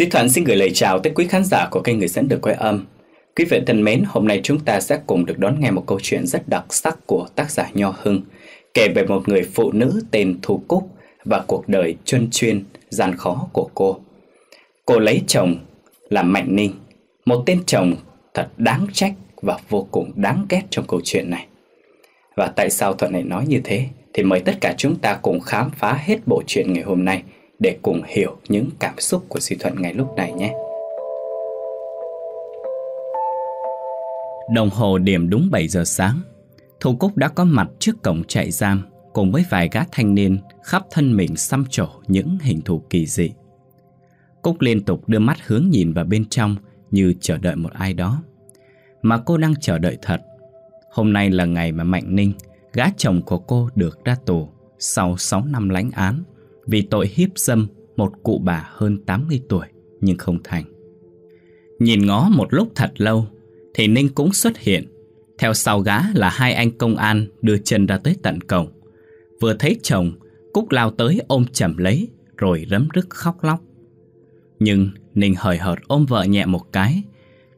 Sĩ Thuận xin gửi lời chào tới quý khán giả của kênh Người dẫn được quay âm. Quý vị thân mến, hôm nay chúng ta sẽ cùng được đón nghe một câu chuyện rất đặc sắc của tác giả Nho Hưng kể về một người phụ nữ tên Thu Cúc và cuộc đời chuyên chuyên, gian khó của cô. Cô lấy chồng là Mạnh Ninh, một tên chồng thật đáng trách và vô cùng đáng ghét trong câu chuyện này. Và tại sao Thuận lại nói như thế thì mời tất cả chúng ta cùng khám phá hết bộ truyện ngày hôm nay – để cùng hiểu những cảm xúc của Duy Thuận ngay lúc này nhé. Đồng hồ điểm đúng 7 giờ sáng, Thu Cúc đã có mặt trước cổng trại giam cùng với vài gã thanh niên khắp thân mình xăm trổ những hình thù kỳ dị. Cúc liên tục đưa mắt hướng nhìn vào bên trong như chờ đợi một ai đó. Mà cô đang chờ đợi thật. Hôm nay là ngày mà Mạnh Ninh, gã chồng của cô được ra tù sau 6 năm lánh án vì tội hiếp dâm một cụ bà hơn 80 tuổi nhưng không thành. Nhìn ngó một lúc thật lâu thì Ninh cũng xuất hiện. Theo sau gã là hai anh công an đưa chân ra tới tận cổng. Vừa thấy chồng, Cúc lao tới ôm chầm lấy rồi rấm rứt khóc lóc. Nhưng Ninh hời hợt ôm vợ nhẹ một cái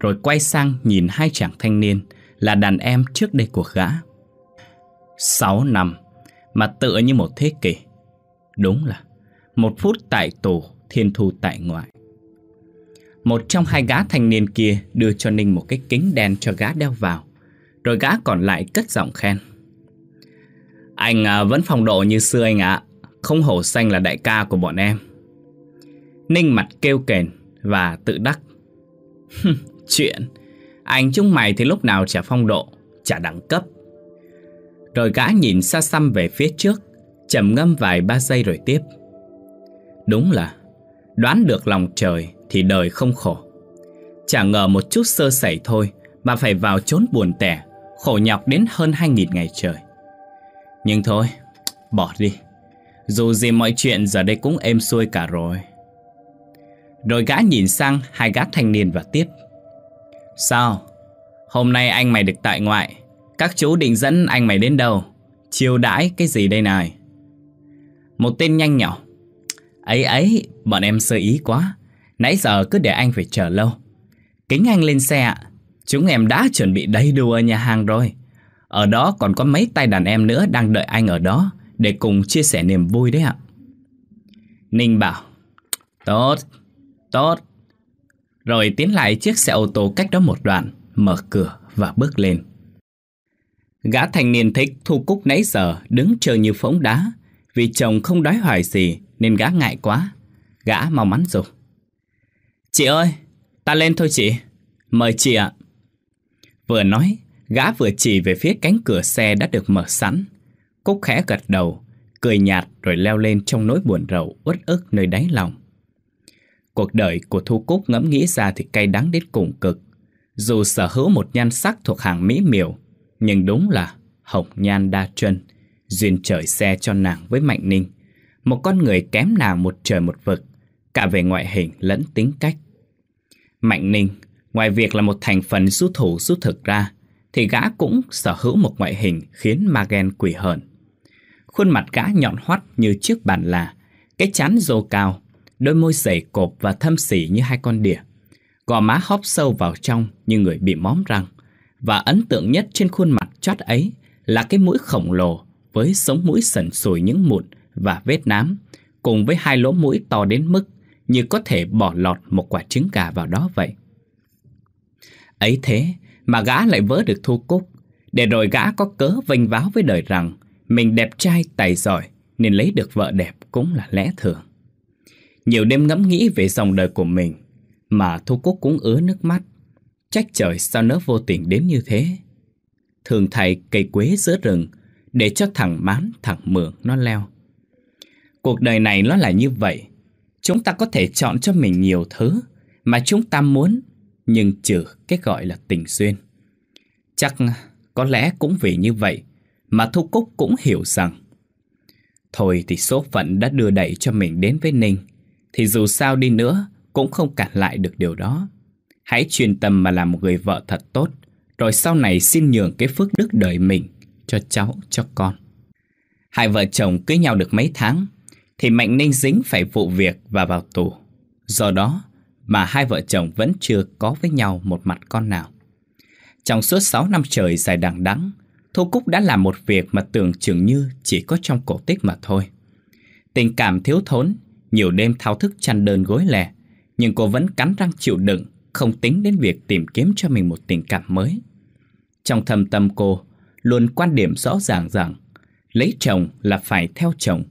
rồi quay sang nhìn hai chàng thanh niên là đàn em trước đây của gã. Sáu năm mà tựa như một thế kỷ. Đúng là Một phút tại tổ Thiên thu tại ngoại Một trong hai gã thanh niên kia Đưa cho Ninh một cái kính đen cho gã đeo vào Rồi gã còn lại cất giọng khen Anh à, vẫn phong độ như xưa anh ạ Không hổ xanh là đại ca của bọn em Ninh mặt kêu kền Và tự đắc Chuyện Anh chúng mày thì lúc nào chả phong độ Chả đẳng cấp Rồi gã nhìn xa xăm về phía trước Chậm ngâm vài ba giây rồi tiếp Đúng là Đoán được lòng trời thì đời không khổ Chả ngờ một chút sơ sẩy thôi Mà phải vào chốn buồn tẻ Khổ nhọc đến hơn hai nghìn ngày trời Nhưng thôi Bỏ đi Dù gì mọi chuyện giờ đây cũng êm xuôi cả rồi Rồi gã nhìn sang Hai gã thanh niên và tiếp Sao Hôm nay anh mày được tại ngoại Các chú định dẫn anh mày đến đâu chiều đãi cái gì đây này một tên nhanh nhỏ Ấy ấy, bọn em sơ ý quá Nãy giờ cứ để anh phải chờ lâu Kính anh lên xe ạ Chúng em đã chuẩn bị đầy đủ ở nhà hàng rồi Ở đó còn có mấy tay đàn em nữa Đang đợi anh ở đó Để cùng chia sẻ niềm vui đấy ạ Ninh bảo Tốt, tốt Rồi tiến lại chiếc xe ô tô cách đó một đoạn Mở cửa và bước lên Gã thanh niên thích Thu Cúc nãy giờ đứng chờ như phỗng đá vì chồng không đói hoài gì Nên gã ngại quá Gã mau mắn rồi. Chị ơi ta lên thôi chị Mời chị ạ Vừa nói gã vừa chỉ về phía cánh cửa xe đã được mở sẵn Cúc khẽ gật đầu Cười nhạt rồi leo lên trong nỗi buồn rầu uất ức nơi đáy lòng Cuộc đời của Thu Cúc ngẫm nghĩ ra thì cay đắng đến cùng cực Dù sở hữu một nhan sắc thuộc hàng mỹ miều Nhưng đúng là hồng nhan đa chân duyên trời xe cho nàng với Mạnh Ninh. Một con người kém nàng một trời một vực, cả về ngoại hình lẫn tính cách. Mạnh Ninh, ngoài việc là một thành phần du thủ du thực ra, thì gã cũng sở hữu một ngoại hình khiến ma ghen quỷ hờn. Khuôn mặt gã nhọn hoắt như chiếc bàn là, cái chán rô cao, đôi môi dày cộp và thâm sỉ như hai con đỉa. Gò má hóp sâu vào trong như người bị móm răng. Và ấn tượng nhất trên khuôn mặt chót ấy là cái mũi khổng lồ với sống mũi sần sùi những mụn và vết nám, cùng với hai lỗ mũi to đến mức như có thể bỏ lọt một quả trứng gà vào đó vậy. Ấy thế mà gã lại vỡ được thu cúc, để rồi gã có cớ vênh váo với đời rằng mình đẹp trai tài giỏi nên lấy được vợ đẹp cũng là lẽ thường. Nhiều đêm ngẫm nghĩ về dòng đời của mình mà Thu Cúc cũng ứa nước mắt. Trách trời sao nó vô tình đến như thế. Thường thầy cây quế giữa rừng để cho thằng mán thằng mượn nó leo Cuộc đời này nó là như vậy Chúng ta có thể chọn cho mình nhiều thứ Mà chúng ta muốn Nhưng trừ cái gọi là tình duyên Chắc có lẽ cũng vì như vậy Mà Thu Cúc cũng hiểu rằng Thôi thì số phận đã đưa đẩy cho mình đến với Ninh Thì dù sao đi nữa Cũng không cản lại được điều đó Hãy chuyên tâm mà làm một người vợ thật tốt Rồi sau này xin nhường cái phước đức đời mình cho cháu, cho con. Hai vợ chồng cưới nhau được mấy tháng, thì Mạnh Ninh dính phải vụ việc và vào tù. Do đó mà hai vợ chồng vẫn chưa có với nhau một mặt con nào. Trong suốt 6 năm trời dài đằng đẵng, Thu Cúc đã làm một việc mà tưởng chừng như chỉ có trong cổ tích mà thôi. Tình cảm thiếu thốn, nhiều đêm thao thức chăn đơn gối lẻ, nhưng cô vẫn cắn răng chịu đựng, không tính đến việc tìm kiếm cho mình một tình cảm mới. Trong thầm tâm cô, luôn quan điểm rõ ràng rằng lấy chồng là phải theo chồng,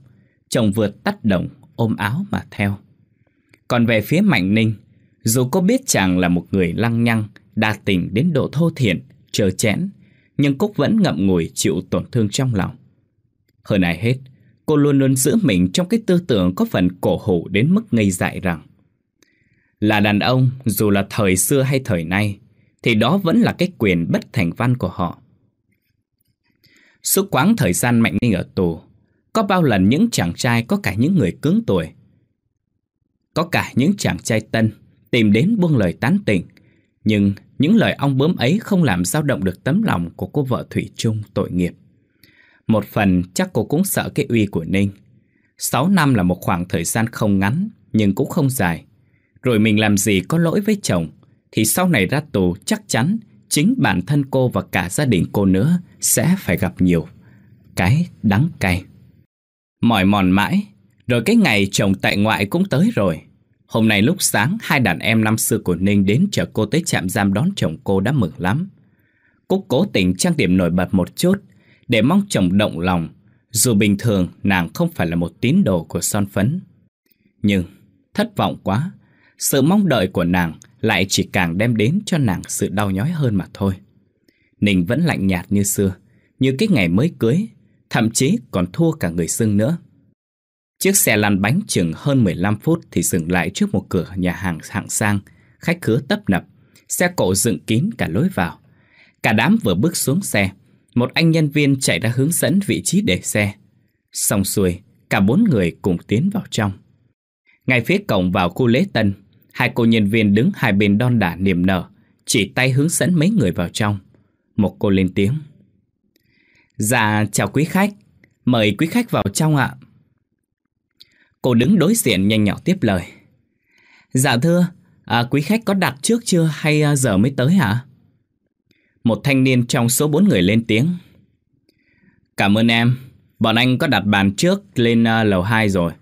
chồng vượt tắt đồng ôm áo mà theo. Còn về phía Mạnh Ninh, dù cô biết chàng là một người lăng nhăng, đa tình đến độ thô thiển, trơ chẽn, nhưng Cúc vẫn ngậm ngùi chịu tổn thương trong lòng. Hơn ai hết, cô luôn luôn giữ mình trong cái tư tưởng có phần cổ hủ đến mức ngây dại rằng là đàn ông dù là thời xưa hay thời nay thì đó vẫn là cái quyền bất thành văn của họ. Suốt quãng thời gian Mạnh Ninh ở tù, có bao lần những chàng trai có cả những người cứng tuổi. Có cả những chàng trai tân tìm đến buông lời tán tỉnh, nhưng những lời ong bướm ấy không làm dao động được tấm lòng của cô vợ Thủy chung tội nghiệp. Một phần chắc cô cũng sợ cái uy của Ninh. Sáu năm là một khoảng thời gian không ngắn, nhưng cũng không dài. Rồi mình làm gì có lỗi với chồng, thì sau này ra tù chắc chắn chính bản thân cô và cả gia đình cô nữa sẽ phải gặp nhiều cái đắng cay. Mỏi mòn mãi, rồi cái ngày chồng tại ngoại cũng tới rồi. Hôm nay lúc sáng, hai đàn em năm xưa của Ninh đến chở cô tới trạm giam đón chồng cô đã mừng lắm. Cô cố tình trang điểm nổi bật một chút, để mong chồng động lòng, dù bình thường nàng không phải là một tín đồ của son phấn. Nhưng, thất vọng quá, sự mong đợi của nàng lại chỉ càng đem đến cho nàng sự đau nhói hơn mà thôi. Ninh vẫn lạnh nhạt như xưa, như cái ngày mới cưới, thậm chí còn thua cả người xưng nữa. Chiếc xe lăn bánh chừng hơn 15 phút thì dừng lại trước một cửa nhà hàng hạng sang, khách khứa tấp nập, xe cộ dựng kín cả lối vào. Cả đám vừa bước xuống xe, một anh nhân viên chạy ra hướng dẫn vị trí để xe. Xong xuôi, cả bốn người cùng tiến vào trong. Ngay phía cổng vào khu lễ tân Hai cô nhân viên đứng hai bên đon đả niềm nở, chỉ tay hướng dẫn mấy người vào trong. Một cô lên tiếng. Dạ, chào quý khách. Mời quý khách vào trong ạ. Cô đứng đối diện nhanh nhỏ tiếp lời. Dạ thưa, à, quý khách có đặt trước chưa hay à, giờ mới tới hả? Một thanh niên trong số bốn người lên tiếng. Cảm ơn em, bọn anh có đặt bàn trước lên uh, lầu 2 rồi.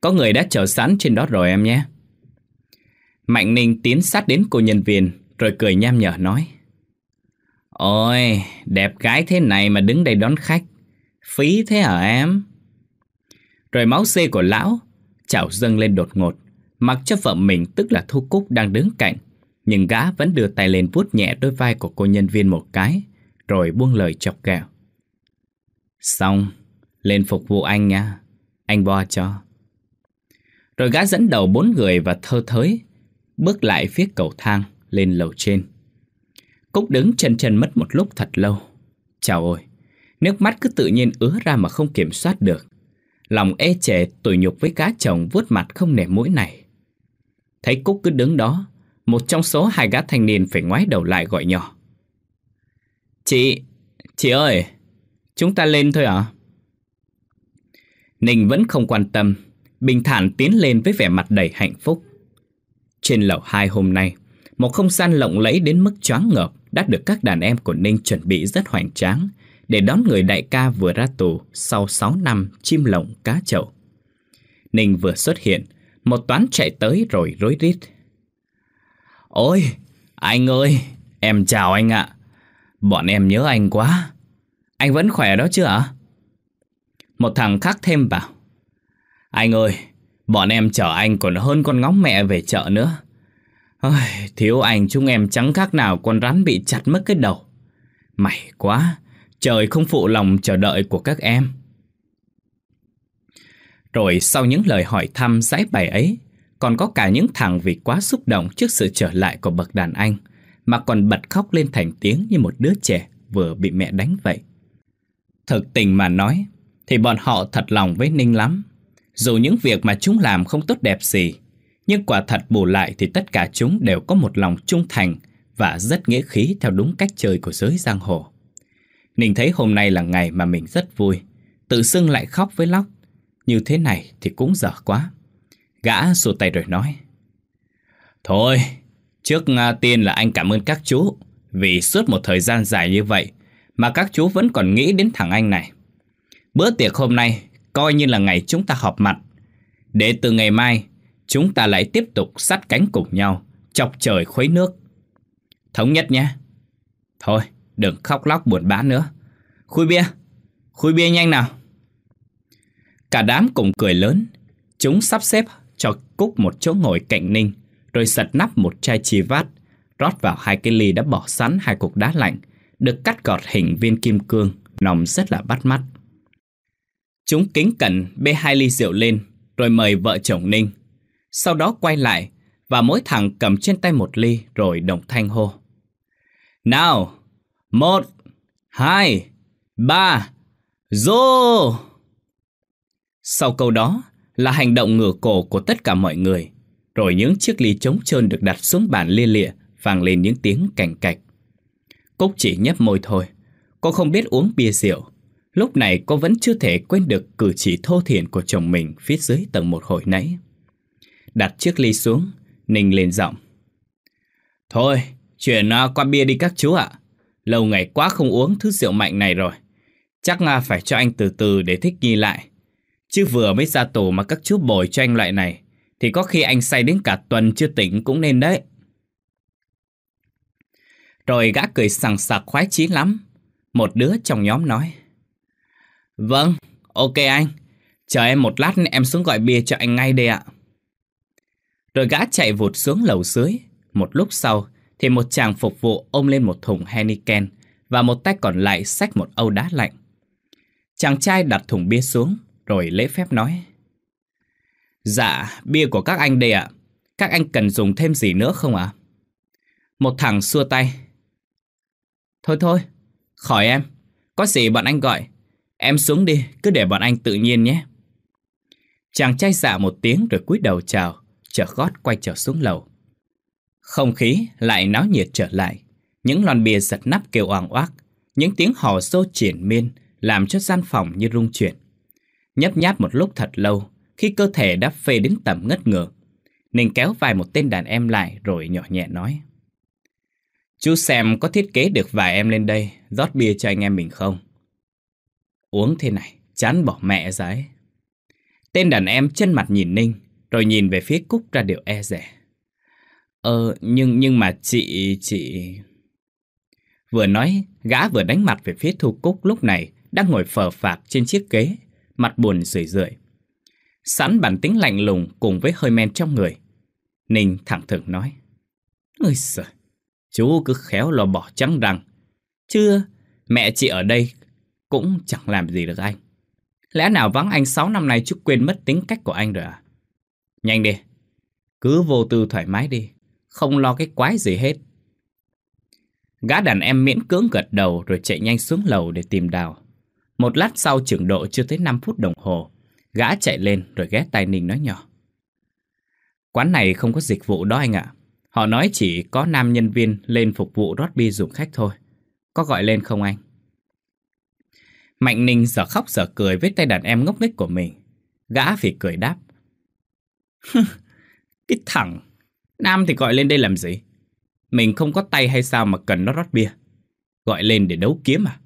Có người đã chờ sẵn trên đó rồi em nhé. Mạnh Ninh tiến sát đến cô nhân viên rồi cười nham nhở nói. Ôi, đẹp gái thế này mà đứng đây đón khách. Phí thế hả em? Rồi máu xê của lão chảo dâng lên đột ngột. Mặc cho vợ mình tức là Thu Cúc đang đứng cạnh. Nhưng gã vẫn đưa tay lên vuốt nhẹ đôi vai của cô nhân viên một cái. Rồi buông lời chọc ghẹo. Xong, lên phục vụ anh nha. Anh bo cho. Rồi gã dẫn đầu bốn người và thơ thới bước lại phía cầu thang lên lầu trên. Cúc đứng chân chân mất một lúc thật lâu. Chào ôi, nước mắt cứ tự nhiên ứa ra mà không kiểm soát được. Lòng e chề tủi nhục với cá chồng vuốt mặt không nể mũi này. Thấy Cúc cứ đứng đó, một trong số hai gã thanh niên phải ngoái đầu lại gọi nhỏ. Chị, chị ơi, chúng ta lên thôi ạ Ninh vẫn không quan tâm, bình thản tiến lên với vẻ mặt đầy hạnh phúc. Trên lầu 2 hôm nay, một không gian lộng lẫy đến mức choáng ngợp đã được các đàn em của Ninh chuẩn bị rất hoành tráng để đón người đại ca vừa ra tù sau 6 năm chim lộng cá chậu. Ninh vừa xuất hiện, một toán chạy tới rồi rối rít. Ôi, anh ơi, em chào anh ạ. Bọn em nhớ anh quá. Anh vẫn khỏe đó chứ ạ? Một thằng khác thêm vào Anh ơi, Bọn em chở anh còn hơn con ngóng mẹ về chợ nữa. Ôi, thiếu anh chúng em chẳng khác nào con rắn bị chặt mất cái đầu. May quá, trời không phụ lòng chờ đợi của các em. Rồi sau những lời hỏi thăm giải bày ấy, còn có cả những thằng vì quá xúc động trước sự trở lại của bậc đàn anh, mà còn bật khóc lên thành tiếng như một đứa trẻ vừa bị mẹ đánh vậy. Thực tình mà nói, thì bọn họ thật lòng với Ninh lắm. Dù những việc mà chúng làm không tốt đẹp gì, nhưng quả thật bù lại thì tất cả chúng đều có một lòng trung thành và rất nghĩa khí theo đúng cách chơi của giới giang hồ. Ninh thấy hôm nay là ngày mà mình rất vui, tự xưng lại khóc với lóc. Như thế này thì cũng dở quá. Gã sụt tay rồi nói. Thôi, trước à, tiên là anh cảm ơn các chú, vì suốt một thời gian dài như vậy mà các chú vẫn còn nghĩ đến thằng anh này. Bữa tiệc hôm nay coi như là ngày chúng ta họp mặt. Để từ ngày mai, chúng ta lại tiếp tục sát cánh cùng nhau, chọc trời khuấy nước. Thống nhất nhé. Thôi, đừng khóc lóc buồn bã nữa. Khui bia, khui bia nhanh nào. Cả đám cùng cười lớn, chúng sắp xếp cho Cúc một chỗ ngồi cạnh Ninh, rồi giật nắp một chai chì vát, rót vào hai cái ly đã bỏ sẵn hai cục đá lạnh, được cắt gọt hình viên kim cương, nòng rất là bắt mắt. Chúng kính cẩn bê hai ly rượu lên, rồi mời vợ chồng Ninh. Sau đó quay lại, và mỗi thằng cầm trên tay một ly rồi đồng thanh hô. Nào, một, hai, ba, rô! Sau câu đó là hành động ngửa cổ của tất cả mọi người, rồi những chiếc ly trống trơn được đặt xuống bàn lia lịa vang lên những tiếng cảnh cạch. Cúc chỉ nhấp môi thôi, cô không biết uống bia rượu, Lúc này cô vẫn chưa thể quên được cử chỉ thô thiển của chồng mình phía dưới tầng một hồi nãy. Đặt chiếc ly xuống, Ninh lên giọng. Thôi, chuyển uh, qua bia đi các chú ạ. Lâu ngày quá không uống thứ rượu mạnh này rồi. Chắc uh, phải cho anh từ từ để thích nghi lại. Chứ vừa mới ra tù mà các chú bồi cho anh loại này, thì có khi anh say đến cả tuần chưa tỉnh cũng nên đấy. Rồi gã cười sằng sặc khoái chí lắm. Một đứa trong nhóm nói. Vâng, ok anh. Chờ em một lát em xuống gọi bia cho anh ngay đây ạ. Rồi gã chạy vụt xuống lầu dưới. Một lúc sau thì một chàng phục vụ ôm lên một thùng Henneken và một tay còn lại xách một âu đá lạnh. Chàng trai đặt thùng bia xuống rồi lễ phép nói. Dạ, bia của các anh đây ạ. Các anh cần dùng thêm gì nữa không ạ? À? Một thằng xua tay. Thôi thôi, khỏi em. Có gì bọn anh gọi, Em xuống đi, cứ để bọn anh tự nhiên nhé. Chàng trai dạ một tiếng rồi cúi đầu chào, chở gót quay trở xuống lầu. Không khí lại náo nhiệt trở lại. Những lon bia giật nắp kêu oang oác, những tiếng hò xô triển miên làm cho gian phòng như rung chuyển. Nhấp nháp một lúc thật lâu, khi cơ thể đã phê đến tầm ngất ngửa, Ninh kéo vài một tên đàn em lại rồi nhỏ nhẹ nói. Chú xem có thiết kế được vài em lên đây, rót bia cho anh em mình không? Uống thế này, chán bỏ mẹ ra ấy. Tên đàn em chân mặt nhìn Ninh, rồi nhìn về phía Cúc ra điều e rẻ. Ờ, nhưng nhưng mà chị, chị... Vừa nói, gã vừa đánh mặt về phía Thu Cúc lúc này, đang ngồi phờ phạc trên chiếc ghế, mặt buồn rười rượi. Sẵn bản tính lạnh lùng cùng với hơi men trong người. Ninh thẳng thừng nói. Ôi giời, chú cứ khéo lò bỏ trắng rằng. Chưa, mẹ chị ở đây cũng chẳng làm gì được anh. Lẽ nào vắng anh 6 năm nay chứ quên mất tính cách của anh rồi à? Nhanh đi, cứ vô tư thoải mái đi, không lo cái quái gì hết. Gã đàn em miễn cưỡng gật đầu rồi chạy nhanh xuống lầu để tìm đào. Một lát sau trưởng độ chưa tới 5 phút đồng hồ, gã chạy lên rồi ghé tai Ninh nói nhỏ. Quán này không có dịch vụ đó anh ạ. Họ nói chỉ có nam nhân viên lên phục vụ rót bi dùng khách thôi. Có gọi lên không anh? Mạnh Ninh giờ khóc giờ cười với tay đàn em ngốc nghếch của mình. Gã phỉ cười đáp. cái thằng, Nam thì gọi lên đây làm gì? Mình không có tay hay sao mà cần nó rót bia? Gọi lên để đấu kiếm à?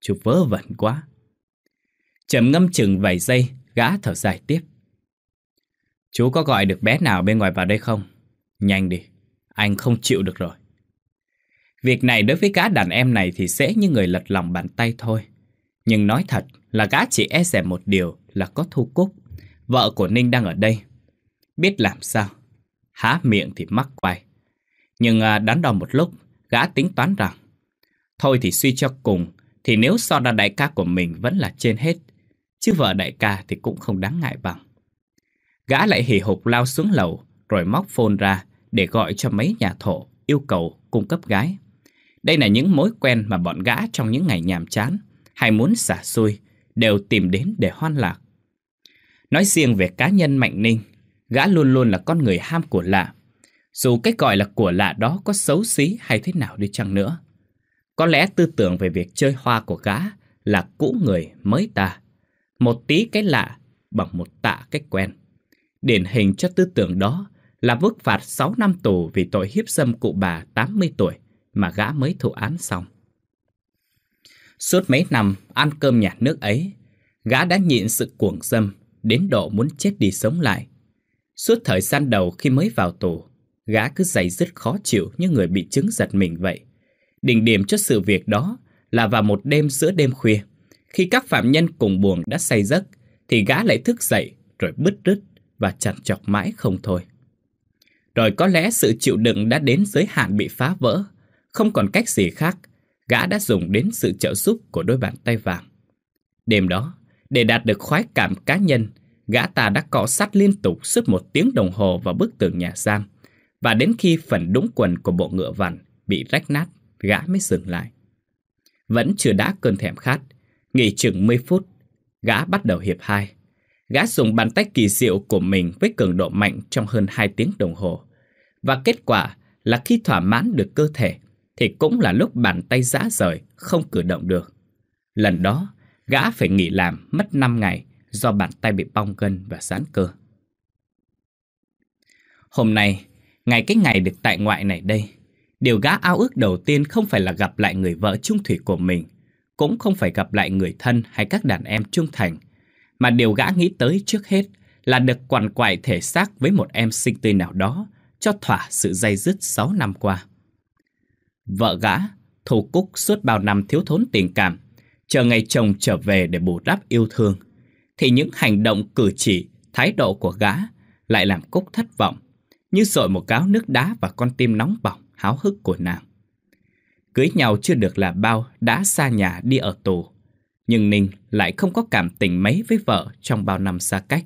Chú vớ vẩn quá. Trầm ngâm chừng vài giây, gã thở dài tiếp. Chú có gọi được bé nào bên ngoài vào đây không? Nhanh đi, anh không chịu được rồi. Việc này đối với cá đàn em này thì dễ như người lật lòng bàn tay thôi. Nhưng nói thật là gã chỉ e rẻ một điều là có thu cúc. Vợ của Ninh đang ở đây. Biết làm sao. Há miệng thì mắc quay. Nhưng à, đắn đo một lúc, gã tính toán rằng Thôi thì suy cho cùng, thì nếu so ra đại ca của mình vẫn là trên hết, chứ vợ đại ca thì cũng không đáng ngại bằng. Gã lại hì hục lao xuống lầu, rồi móc phone ra để gọi cho mấy nhà thổ yêu cầu cung cấp gái. Đây là những mối quen mà bọn gã trong những ngày nhàm chán hay muốn xả xui đều tìm đến để hoan lạc. Nói riêng về cá nhân Mạnh Ninh, gã luôn luôn là con người ham của lạ. Dù cái gọi là của lạ đó có xấu xí hay thế nào đi chăng nữa. Có lẽ tư tưởng về việc chơi hoa của gã là cũ người mới ta. Một tí cái lạ bằng một tạ cái quen. Điển hình cho tư tưởng đó là mức phạt 6 năm tù vì tội hiếp dâm cụ bà 80 tuổi mà gã mới thụ án xong. Suốt mấy năm ăn cơm nhà nước ấy, gã đã nhịn sự cuồng dâm đến độ muốn chết đi sống lại. Suốt thời gian đầu khi mới vào tù, gã cứ dày dứt khó chịu như người bị chứng giật mình vậy. Đỉnh điểm cho sự việc đó là vào một đêm giữa đêm khuya, khi các phạm nhân cùng buồn đã say giấc, thì gã lại thức dậy rồi bứt rứt và chằn chọc mãi không thôi. Rồi có lẽ sự chịu đựng đã đến giới hạn bị phá vỡ, không còn cách gì khác gã đã dùng đến sự trợ giúp của đôi bàn tay vàng. Đêm đó, để đạt được khoái cảm cá nhân, gã ta đã cọ sát liên tục suốt một tiếng đồng hồ vào bức tường nhà giam, và đến khi phần đúng quần của bộ ngựa vằn bị rách nát, gã mới dừng lại. Vẫn chưa đã cơn thèm khát, nghỉ chừng 10 phút, gã bắt đầu hiệp hai. Gã dùng bàn tay kỳ diệu của mình với cường độ mạnh trong hơn 2 tiếng đồng hồ, và kết quả là khi thỏa mãn được cơ thể thì cũng là lúc bàn tay giã rời, không cử động được. Lần đó, gã phải nghỉ làm mất 5 ngày do bàn tay bị bong gân và giãn cơ. Hôm nay, ngày cái ngày được tại ngoại này đây, điều gã ao ước đầu tiên không phải là gặp lại người vợ trung thủy của mình, cũng không phải gặp lại người thân hay các đàn em trung thành, mà điều gã nghĩ tới trước hết là được quằn quại thể xác với một em sinh tươi nào đó cho thỏa sự dây dứt 6 năm qua. Vợ gã, thủ cúc suốt bao năm thiếu thốn tình cảm, chờ ngày chồng trở về để bù đắp yêu thương. Thì những hành động cử chỉ, thái độ của gã lại làm Cúc thất vọng, như sội một gáo nước đá và con tim nóng bỏng, háo hức của nàng. Cưới nhau chưa được là bao, đã xa nhà đi ở tù. Nhưng Ninh lại không có cảm tình mấy với vợ trong bao năm xa cách.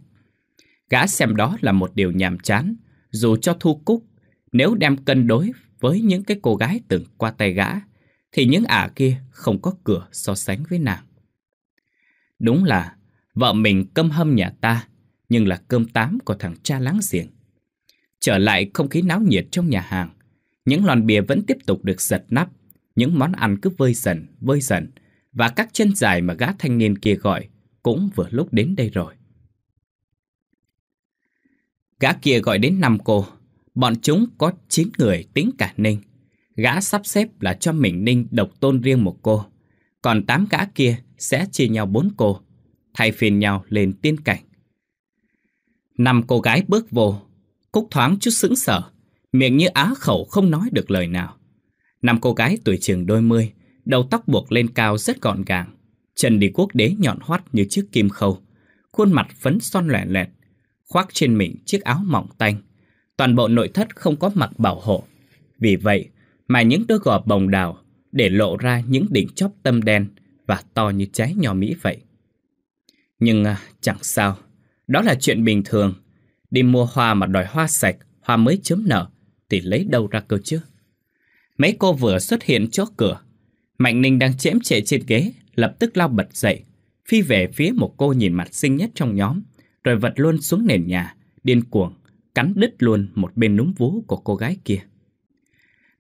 Gã xem đó là một điều nhàm chán, dù cho Thu Cúc, nếu đem cân đối với những cái cô gái từng qua tay gã, thì những ả kia không có cửa so sánh với nàng. Đúng là vợ mình câm hâm nhà ta, nhưng là cơm tám của thằng cha láng giềng. Trở lại không khí náo nhiệt trong nhà hàng, những lon bia vẫn tiếp tục được giật nắp, những món ăn cứ vơi dần, vơi dần, và các chân dài mà gã thanh niên kia gọi cũng vừa lúc đến đây rồi. Gã kia gọi đến năm cô, Bọn chúng có 9 người tính cả Ninh. Gã sắp xếp là cho mình Ninh độc tôn riêng một cô. Còn 8 gã kia sẽ chia nhau 4 cô, thay phiên nhau lên tiên cảnh. Năm cô gái bước vô, Cúc thoáng chút sững sờ, miệng như á khẩu không nói được lời nào. Năm cô gái tuổi trường đôi mươi, đầu tóc buộc lên cao rất gọn gàng, chân đi quốc đế nhọn hoắt như chiếc kim khâu, khuôn mặt phấn son lẻ lẹt, khoác trên mình chiếc áo mỏng tanh, toàn bộ nội thất không có mặc bảo hộ. Vì vậy mà những đôi gò bồng đào để lộ ra những đỉnh chóp tâm đen và to như trái nhỏ Mỹ vậy. Nhưng à, chẳng sao, đó là chuyện bình thường. Đi mua hoa mà đòi hoa sạch, hoa mới chớm nở thì lấy đâu ra cơ chứ? Mấy cô vừa xuất hiện trước cửa, Mạnh Ninh đang chém chệ trên ghế, lập tức lao bật dậy, phi về phía một cô nhìn mặt xinh nhất trong nhóm, rồi vật luôn xuống nền nhà, điên cuồng cắn đứt luôn một bên núm vú của cô gái kia.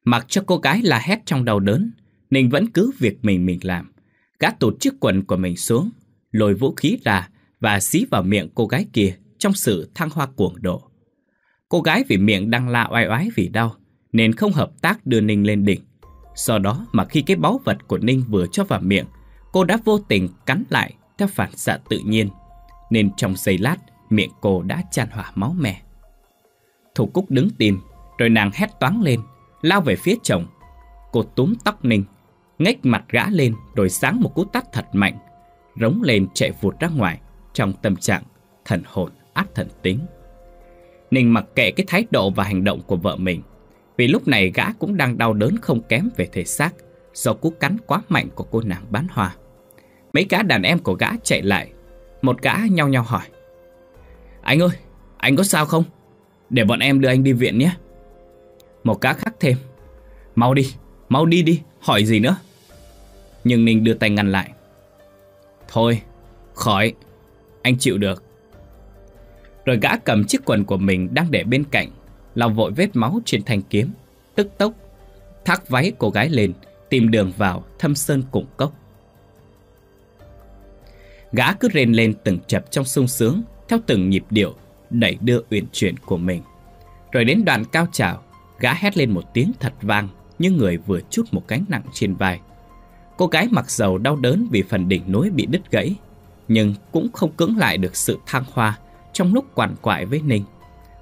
Mặc cho cô gái la hét trong đau đớn, Ninh vẫn cứ việc mình mình làm. Gã tụt chiếc quần của mình xuống, lôi vũ khí ra và xí vào miệng cô gái kia trong sự thăng hoa cuồng độ. Cô gái vì miệng đang la oai oái vì đau, nên không hợp tác đưa Ninh lên đỉnh. do đó mà khi cái báu vật của Ninh vừa cho vào miệng, cô đã vô tình cắn lại theo phản xạ tự nhiên. Nên trong giây lát, miệng cô đã tràn hỏa máu mè. Thủ Cúc đứng tìm, rồi nàng hét toáng lên, lao về phía chồng. Cô túm tóc Ninh, ngách mặt gã lên rồi sáng một cú tát thật mạnh, rống lên chạy vụt ra ngoài trong tâm trạng thần hồn át thần tính. Ninh mặc kệ cái thái độ và hành động của vợ mình, vì lúc này gã cũng đang đau đớn không kém về thể xác do cú cắn quá mạnh của cô nàng bán hoa. Mấy gã đàn em của gã chạy lại, một gã nhau nhau hỏi. Anh ơi, anh có sao không? Để bọn em đưa anh đi viện nhé Một cá khác thêm Mau đi, mau đi đi, hỏi gì nữa Nhưng Ninh đưa tay ngăn lại Thôi, khỏi Anh chịu được Rồi gã cầm chiếc quần của mình đang để bên cạnh Lau vội vết máu trên thanh kiếm Tức tốc Thác váy cô gái lên Tìm đường vào thâm sơn cùng cốc Gã cứ rên lên từng chập trong sung sướng Theo từng nhịp điệu đẩy đưa uyển chuyển của mình. Rồi đến đoạn cao trào, gã hét lên một tiếng thật vang như người vừa chút một cánh nặng trên vai. Cô gái mặc dầu đau đớn vì phần đỉnh núi bị đứt gãy, nhưng cũng không cưỡng lại được sự thăng hoa trong lúc quằn quại với Ninh.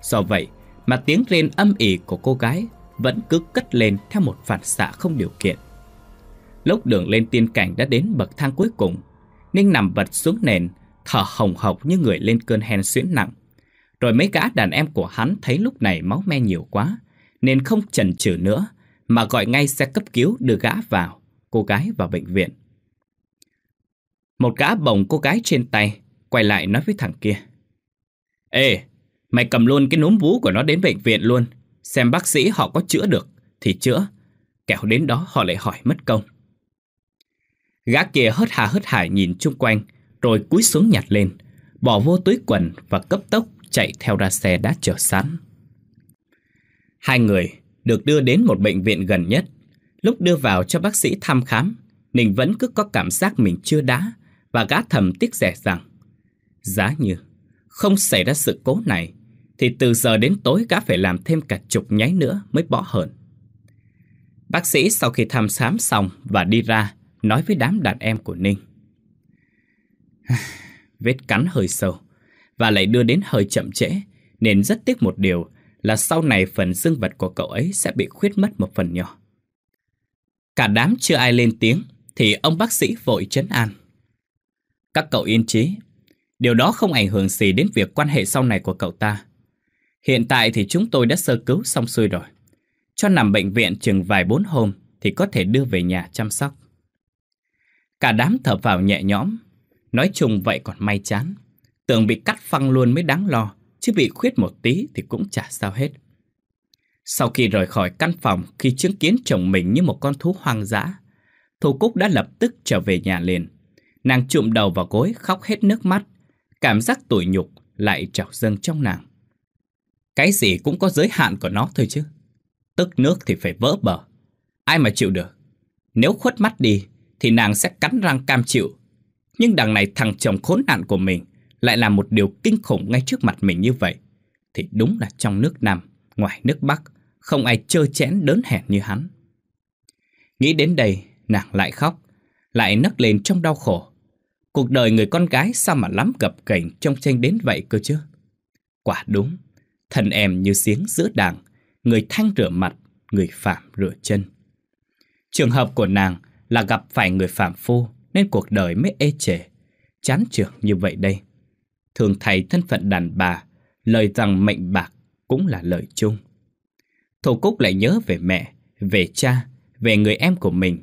Do vậy mà tiếng rên âm ỉ của cô gái vẫn cứ cất lên theo một phản xạ không điều kiện. Lúc đường lên tiên cảnh đã đến bậc thang cuối cùng, Ninh nằm vật xuống nền, thở hồng hộc như người lên cơn hen suyễn nặng. Rồi mấy gã đàn em của hắn thấy lúc này máu me nhiều quá, nên không chần chừ nữa, mà gọi ngay xe cấp cứu đưa gã vào, cô gái vào bệnh viện. Một gã bồng cô gái trên tay, quay lại nói với thằng kia. Ê, mày cầm luôn cái núm vú của nó đến bệnh viện luôn, xem bác sĩ họ có chữa được thì chữa, kẹo đến đó họ lại hỏi mất công. Gã kia hớt hà hớt hải nhìn chung quanh, rồi cúi xuống nhặt lên, bỏ vô túi quần và cấp tốc chạy theo ra xe đã chờ sẵn. Hai người được đưa đến một bệnh viện gần nhất. Lúc đưa vào cho bác sĩ thăm khám, Ninh vẫn cứ có cảm giác mình chưa đã và gã thầm tiếc rẻ rằng giá như không xảy ra sự cố này thì từ giờ đến tối gã phải làm thêm cả chục nháy nữa mới bỏ hờn. Bác sĩ sau khi thăm khám xong và đi ra nói với đám đàn em của Ninh. Vết cắn hơi sâu và lại đưa đến hơi chậm trễ, nên rất tiếc một điều là sau này phần dương vật của cậu ấy sẽ bị khuyết mất một phần nhỏ. Cả đám chưa ai lên tiếng thì ông bác sĩ vội chấn an. Các cậu yên trí, điều đó không ảnh hưởng gì đến việc quan hệ sau này của cậu ta. Hiện tại thì chúng tôi đã sơ cứu xong xuôi rồi. Cho nằm bệnh viện chừng vài bốn hôm thì có thể đưa về nhà chăm sóc. Cả đám thở vào nhẹ nhõm, nói chung vậy còn may chán. Tưởng bị cắt phăng luôn mới đáng lo, chứ bị khuyết một tí thì cũng chả sao hết. Sau khi rời khỏi căn phòng khi chứng kiến chồng mình như một con thú hoang dã, Thu Cúc đã lập tức trở về nhà liền. Nàng trụm đầu vào gối khóc hết nước mắt, cảm giác tủi nhục lại trào dâng trong nàng. Cái gì cũng có giới hạn của nó thôi chứ. Tức nước thì phải vỡ bờ. Ai mà chịu được. Nếu khuất mắt đi thì nàng sẽ cắn răng cam chịu. Nhưng đằng này thằng chồng khốn nạn của mình lại làm một điều kinh khủng ngay trước mặt mình như vậy, thì đúng là trong nước Nam, ngoài nước Bắc, không ai trơ chẽn đớn hẹn như hắn. Nghĩ đến đây, nàng lại khóc, lại nấc lên trong đau khổ. Cuộc đời người con gái sao mà lắm gặp cảnh trong tranh đến vậy cơ chứ? Quả đúng, thân em như giếng giữa đàng, người thanh rửa mặt, người phạm rửa chân. Trường hợp của nàng là gặp phải người phạm phu nên cuộc đời mới ê chề, chán trường như vậy đây thường thầy thân phận đàn bà, lời rằng mệnh bạc cũng là lời chung. Thổ Cúc lại nhớ về mẹ, về cha, về người em của mình.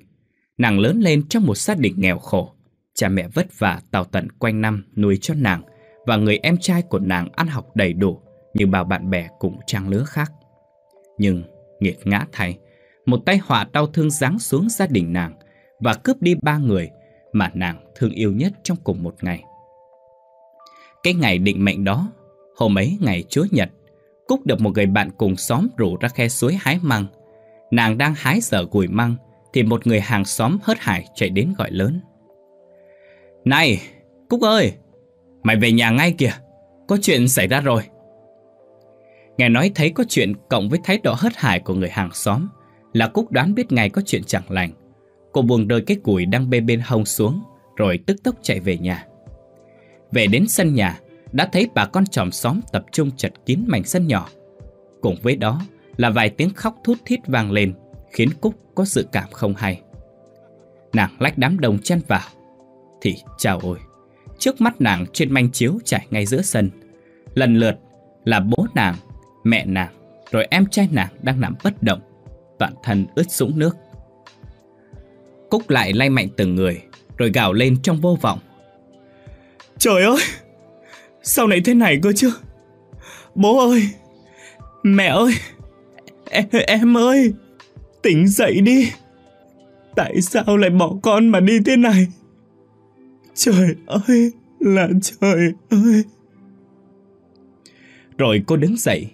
Nàng lớn lên trong một gia đình nghèo khổ, cha mẹ vất vả tào tận quanh năm nuôi cho nàng và người em trai của nàng ăn học đầy đủ như bao bạn bè cùng trang lứa khác. Nhưng nghiệt ngã thay, một tai họa đau thương giáng xuống gia đình nàng và cướp đi ba người mà nàng thương yêu nhất trong cùng một ngày. Cái ngày định mệnh đó, hôm ấy ngày Chúa Nhật, Cúc được một người bạn cùng xóm rủ ra khe suối hái măng. Nàng đang hái dở gùi măng, thì một người hàng xóm hớt hải chạy đến gọi lớn. Này, Cúc ơi, mày về nhà ngay kìa, có chuyện xảy ra rồi. Nghe nói thấy có chuyện cộng với thái độ hớt hải của người hàng xóm là Cúc đoán biết ngay có chuyện chẳng lành. Cô buồn rơi cái củi đang bê bên hông xuống rồi tức tốc chạy về nhà. Về đến sân nhà, đã thấy bà con chòm xóm tập trung chật kín mảnh sân nhỏ. Cùng với đó là vài tiếng khóc thút thít vang lên, khiến Cúc có sự cảm không hay. Nàng lách đám đồng chen vào. Thì chào ôi, trước mắt nàng trên manh chiếu trải ngay giữa sân. Lần lượt là bố nàng, mẹ nàng, rồi em trai nàng đang nằm bất động, toàn thân ướt sũng nước. Cúc lại lay mạnh từng người, rồi gào lên trong vô vọng. Trời ơi Sao lại thế này cơ chứ Bố ơi Mẹ ơi Em, ơi Tỉnh dậy đi Tại sao lại bỏ con mà đi thế này Trời ơi Là trời ơi Rồi cô đứng dậy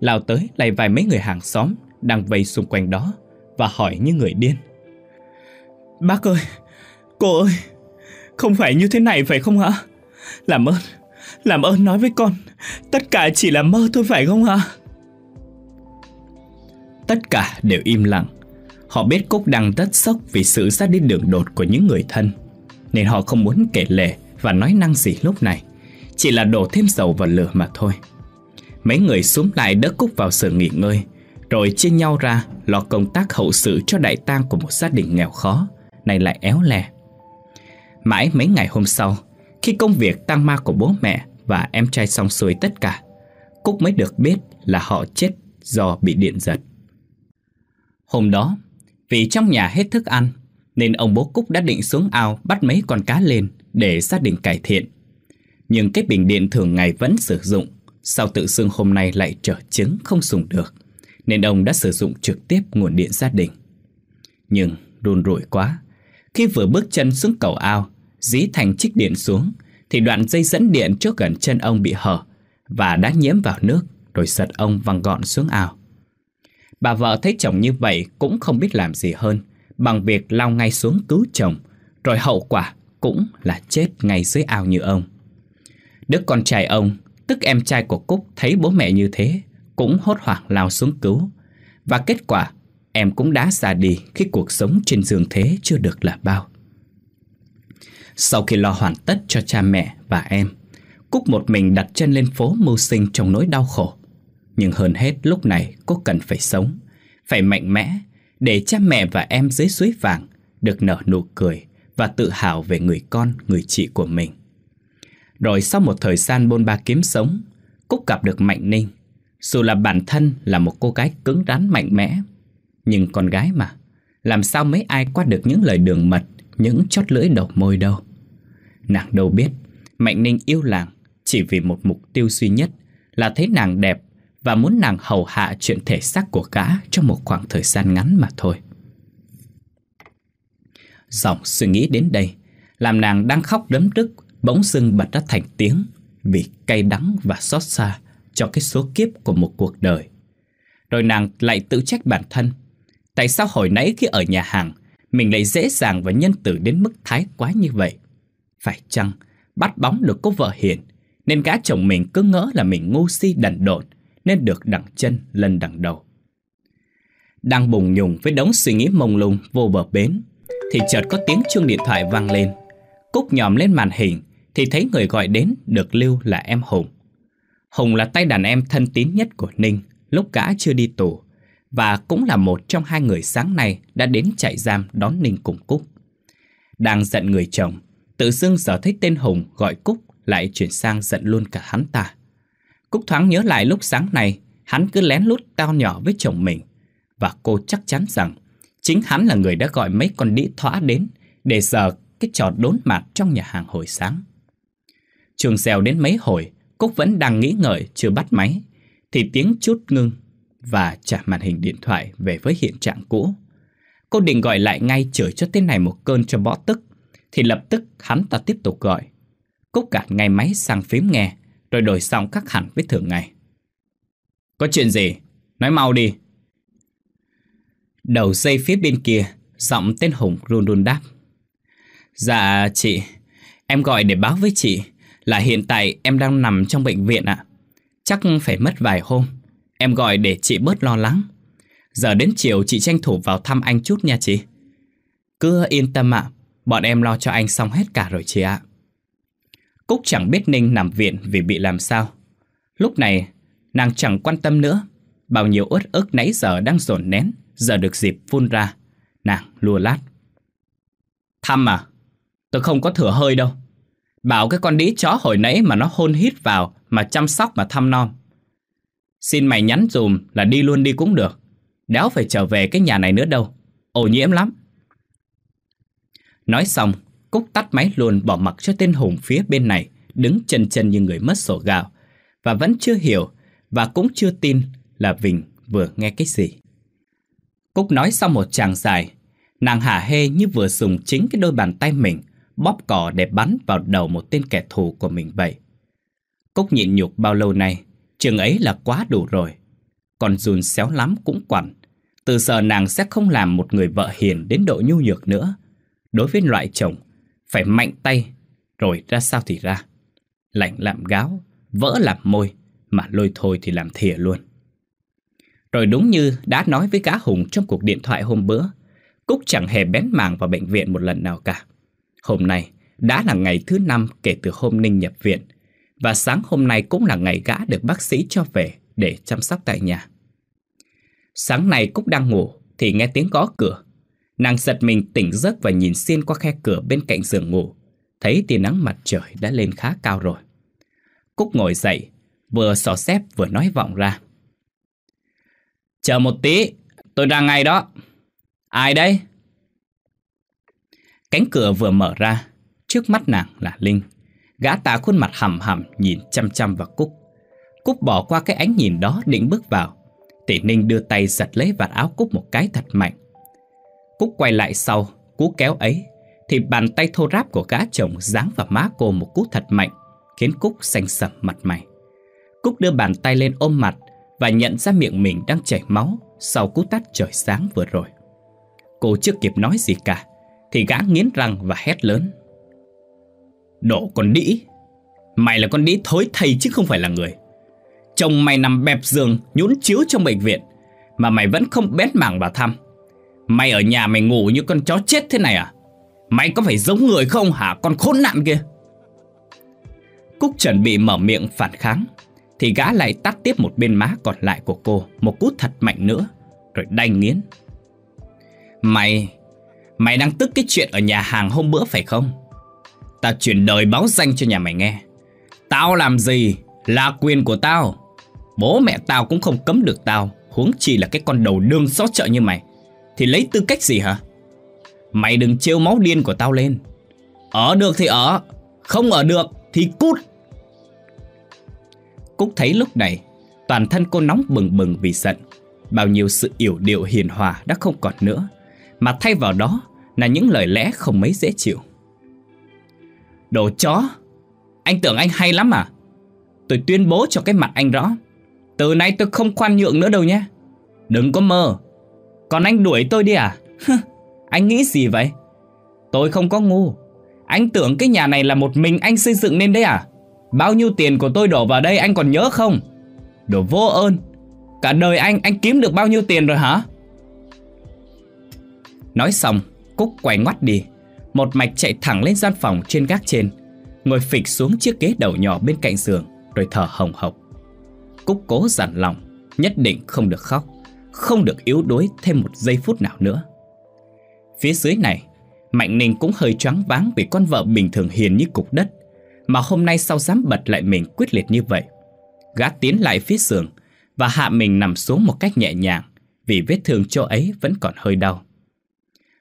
Lao tới lại vài mấy người hàng xóm Đang vây xung quanh đó Và hỏi như người điên Bác ơi Cô ơi Không phải như thế này phải không hả làm ơn, làm ơn nói với con, tất cả chỉ là mơ thôi phải không hả? Tất cả đều im lặng. Họ biết Cúc đang rất sốc vì sự ra đi đường đột của những người thân, nên họ không muốn kể lể và nói năng gì lúc này, chỉ là đổ thêm dầu vào lửa mà thôi. Mấy người xuống lại đỡ Cúc vào sự nghỉ ngơi, rồi chia nhau ra lo công tác hậu sự cho đại tang của một gia đình nghèo khó, này lại éo le. Mãi mấy ngày hôm sau, khi công việc tang ma của bố mẹ và em trai xong xuôi tất cả, Cúc mới được biết là họ chết do bị điện giật. Hôm đó, vì trong nhà hết thức ăn, nên ông bố Cúc đã định xuống ao bắt mấy con cá lên để gia đình cải thiện. Nhưng cái bình điện thường ngày vẫn sử dụng, sao tự xưng hôm nay lại trở chứng không dùng được, nên ông đã sử dụng trực tiếp nguồn điện gia đình. Nhưng run rủi quá, khi vừa bước chân xuống cầu ao dí thành chiếc điện xuống thì đoạn dây dẫn điện trước gần chân ông bị hở và đã nhiễm vào nước rồi giật ông văng gọn xuống ao. Bà vợ thấy chồng như vậy cũng không biết làm gì hơn bằng việc lao ngay xuống cứu chồng rồi hậu quả cũng là chết ngay dưới ao như ông. Đứa con trai ông, tức em trai của Cúc thấy bố mẹ như thế cũng hốt hoảng lao xuống cứu và kết quả em cũng đã già đi khi cuộc sống trên giường thế chưa được là bao. Sau khi lo hoàn tất cho cha mẹ và em, Cúc một mình đặt chân lên phố mưu sinh trong nỗi đau khổ. Nhưng hơn hết lúc này cô cần phải sống, phải mạnh mẽ để cha mẹ và em dưới suối vàng được nở nụ cười và tự hào về người con, người chị của mình. Rồi sau một thời gian bôn ba kiếm sống, Cúc gặp được Mạnh Ninh. Dù là bản thân là một cô gái cứng rắn mạnh mẽ, nhưng con gái mà, làm sao mấy ai qua được những lời đường mật, những chót lưỡi độc môi đâu. Nàng đâu biết, Mạnh Ninh yêu làng chỉ vì một mục tiêu duy nhất là thấy nàng đẹp và muốn nàng hầu hạ chuyện thể xác của gã trong một khoảng thời gian ngắn mà thôi. Dòng suy nghĩ đến đây, làm nàng đang khóc đấm đứt bỗng dưng bật ra thành tiếng vì cay đắng và xót xa cho cái số kiếp của một cuộc đời. Rồi nàng lại tự trách bản thân. Tại sao hồi nãy khi ở nhà hàng, mình lại dễ dàng và nhân từ đến mức thái quá như vậy? Phải chăng bắt bóng được cô vợ hiền nên gã chồng mình cứ ngỡ là mình ngu si đần độn nên được đằng chân lên đằng đầu. Đang bùng nhùng với đống suy nghĩ mông lung vô bờ bến thì chợt có tiếng chuông điện thoại vang lên. Cúc nhòm lên màn hình thì thấy người gọi đến được lưu là em Hùng. Hùng là tay đàn em thân tín nhất của Ninh lúc gã chưa đi tù và cũng là một trong hai người sáng nay đã đến trại giam đón Ninh cùng Cúc. Đang giận người chồng Tự xưng sở thấy tên Hùng gọi Cúc lại chuyển sang giận luôn cả hắn ta. Cúc thoáng nhớ lại lúc sáng này, hắn cứ lén lút tao nhỏ với chồng mình. Và cô chắc chắn rằng, chính hắn là người đã gọi mấy con đĩ thỏa đến để giờ cái trò đốn mạt trong nhà hàng hồi sáng. Trường xèo đến mấy hồi, Cúc vẫn đang nghĩ ngợi chưa bắt máy, thì tiếng chút ngưng và trả màn hình điện thoại về với hiện trạng cũ. Cô định gọi lại ngay chửi cho tên này một cơn cho bỏ tức, thì lập tức hắn ta tiếp tục gọi. Cúc cản ngay máy sang phím nghe, rồi đổi xong các hẳn với thường ngày. Có chuyện gì? Nói mau đi. Đầu dây phía bên kia, giọng tên Hùng run run đáp. Dạ chị, em gọi để báo với chị là hiện tại em đang nằm trong bệnh viện ạ. Chắc phải mất vài hôm. Em gọi để chị bớt lo lắng. Giờ đến chiều chị tranh thủ vào thăm anh chút nha chị. Cứ yên tâm ạ, Bọn em lo cho anh xong hết cả rồi chị ạ. Cúc chẳng biết Ninh nằm viện vì bị làm sao. Lúc này, nàng chẳng quan tâm nữa. Bao nhiêu ướt ức nãy giờ đang dồn nén, giờ được dịp phun ra. Nàng lùa lát. Thăm à? Tôi không có thừa hơi đâu. Bảo cái con đĩ chó hồi nãy mà nó hôn hít vào, mà chăm sóc mà thăm nom. Xin mày nhắn dùm là đi luôn đi cũng được. Đéo phải trở về cái nhà này nữa đâu. Ô nhiễm lắm. Nói xong, Cúc tắt máy luôn bỏ mặc cho tên hùng phía bên này đứng chân chân như người mất sổ gạo và vẫn chưa hiểu và cũng chưa tin là Vinh vừa nghe cái gì. Cúc nói sau một tràng dài, nàng hả hê như vừa dùng chính cái đôi bàn tay mình bóp cỏ để bắn vào đầu một tên kẻ thù của mình vậy. Cúc nhịn nhục bao lâu nay, chừng ấy là quá đủ rồi. Còn dùn xéo lắm cũng quẩn, từ giờ nàng sẽ không làm một người vợ hiền đến độ nhu nhược nữa đối với loại chồng phải mạnh tay rồi ra sao thì ra. Lạnh làm gáo, vỡ làm môi, mà lôi thôi thì làm thìa luôn. Rồi đúng như đã nói với cá Hùng trong cuộc điện thoại hôm bữa, Cúc chẳng hề bén mảng vào bệnh viện một lần nào cả. Hôm nay đã là ngày thứ năm kể từ hôm Ninh nhập viện, và sáng hôm nay cũng là ngày gã được bác sĩ cho về để chăm sóc tại nhà. Sáng nay Cúc đang ngủ thì nghe tiếng gõ cửa, Nàng giật mình tỉnh giấc và nhìn xuyên qua khe cửa bên cạnh giường ngủ, thấy tia nắng mặt trời đã lên khá cao rồi. Cúc ngồi dậy, vừa xỏ xép vừa nói vọng ra. Chờ một tí, tôi ra ngay đó. Ai đây Cánh cửa vừa mở ra, trước mắt nàng là Linh. Gã ta khuôn mặt hầm hầm nhìn chăm chăm vào Cúc. Cúc bỏ qua cái ánh nhìn đó định bước vào. Tỷ Ninh đưa tay giật lấy vạt áo Cúc một cái thật mạnh Cúc quay lại sau, cú kéo ấy, thì bàn tay thô ráp của gã chồng giáng vào má cô một cú thật mạnh, khiến Cúc xanh sầm mặt mày. Cúc đưa bàn tay lên ôm mặt và nhận ra miệng mình đang chảy máu sau cú tát trời sáng vừa rồi. Cô chưa kịp nói gì cả, thì gã nghiến răng và hét lớn. Đổ con đĩ! Mày là con đĩ thối thầy chứ không phải là người. Chồng mày nằm bẹp giường nhún chiếu trong bệnh viện, mà mày vẫn không bén mảng vào thăm. Mày ở nhà mày ngủ như con chó chết thế này à? Mày có phải giống người không hả con khốn nạn kia? Cúc chuẩn bị mở miệng phản kháng Thì gã lại tắt tiếp một bên má còn lại của cô Một cút thật mạnh nữa Rồi đanh nghiến Mày Mày đang tức cái chuyện ở nhà hàng hôm bữa phải không? Tao chuyển đời báo danh cho nhà mày nghe Tao làm gì là quyền của tao Bố mẹ tao cũng không cấm được tao Huống chi là cái con đầu đương xót trợ như mày thì lấy tư cách gì hả Mày đừng trêu máu điên của tao lên Ở được thì ở Không ở được thì cút Cúc thấy lúc này Toàn thân cô nóng bừng bừng vì giận Bao nhiêu sự yểu điệu hiền hòa đã không còn nữa Mà thay vào đó là những lời lẽ không mấy dễ chịu Đồ chó Anh tưởng anh hay lắm à Tôi tuyên bố cho cái mặt anh rõ Từ nay tôi không khoan nhượng nữa đâu nhé Đừng có mơ còn anh đuổi tôi đi à? anh nghĩ gì vậy? Tôi không có ngu. Anh tưởng cái nhà này là một mình anh xây dựng nên đấy à? Bao nhiêu tiền của tôi đổ vào đây anh còn nhớ không? Đồ vô ơn. Cả đời anh, anh kiếm được bao nhiêu tiền rồi hả? Nói xong, Cúc quay ngoắt đi. Một mạch chạy thẳng lên gian phòng trên gác trên. Ngồi phịch xuống chiếc ghế đầu nhỏ bên cạnh giường, rồi thở hồng hộc. Cúc cố dằn lòng, nhất định không được khóc không được yếu đuối thêm một giây phút nào nữa. Phía dưới này, Mạnh Ninh cũng hơi choáng váng vì con vợ bình thường hiền như cục đất, mà hôm nay sao dám bật lại mình quyết liệt như vậy. Gã tiến lại phía giường và hạ mình nằm xuống một cách nhẹ nhàng vì vết thương chỗ ấy vẫn còn hơi đau.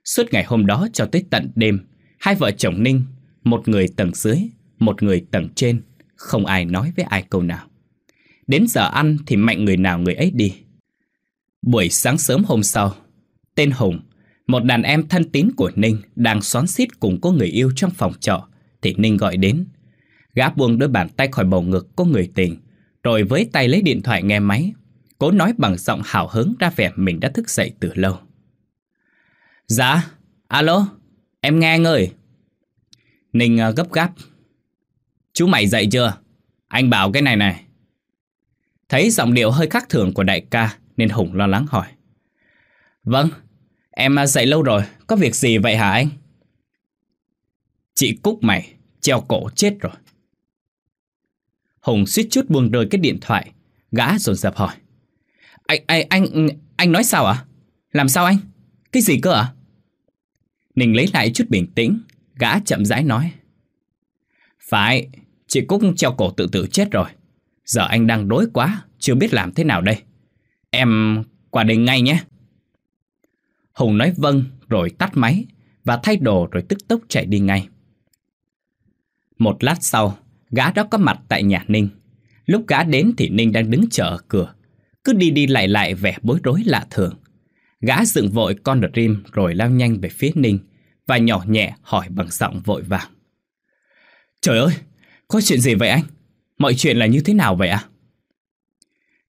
Suốt ngày hôm đó cho tới tận đêm, hai vợ chồng Ninh, một người tầng dưới, một người tầng trên, không ai nói với ai câu nào. Đến giờ ăn thì mạnh người nào người ấy đi. Buổi sáng sớm hôm sau, tên Hùng, một đàn em thân tín của Ninh đang xoắn xít cùng cô người yêu trong phòng trọ, thì Ninh gọi đến. Gã buông đôi bàn tay khỏi bầu ngực cô người tình, rồi với tay lấy điện thoại nghe máy, cố nói bằng giọng hào hứng ra vẻ mình đã thức dậy từ lâu. Dạ, alo, em nghe anh Ninh à, gấp gáp. Chú mày dậy chưa? Anh bảo cái này này. Thấy giọng điệu hơi khắc thường của đại ca, nên Hùng lo lắng hỏi. Vâng, em à, dậy lâu rồi, có việc gì vậy hả anh? Chị Cúc mày, treo cổ chết rồi. Hùng suýt chút buông rơi cái điện thoại, gã dồn dập hỏi. Anh, anh, anh, anh nói sao ạ? À? Làm sao anh? Cái gì cơ ạ? À? Ninh lấy lại chút bình tĩnh, gã chậm rãi nói. Phải, chị Cúc treo cổ tự tử chết rồi. Giờ anh đang đối quá, chưa biết làm thế nào đây. Em qua đây ngay nhé. Hùng nói vâng rồi tắt máy và thay đồ rồi tức tốc chạy đi ngay. Một lát sau, gã đó có mặt tại nhà Ninh. Lúc gã đến thì Ninh đang đứng chờ ở cửa, cứ đi đi lại lại vẻ bối rối lạ thường. Gã dựng vội con Dream rồi lao nhanh về phía Ninh và nhỏ nhẹ hỏi bằng giọng vội vàng. Trời ơi, có chuyện gì vậy anh? Mọi chuyện là như thế nào vậy ạ?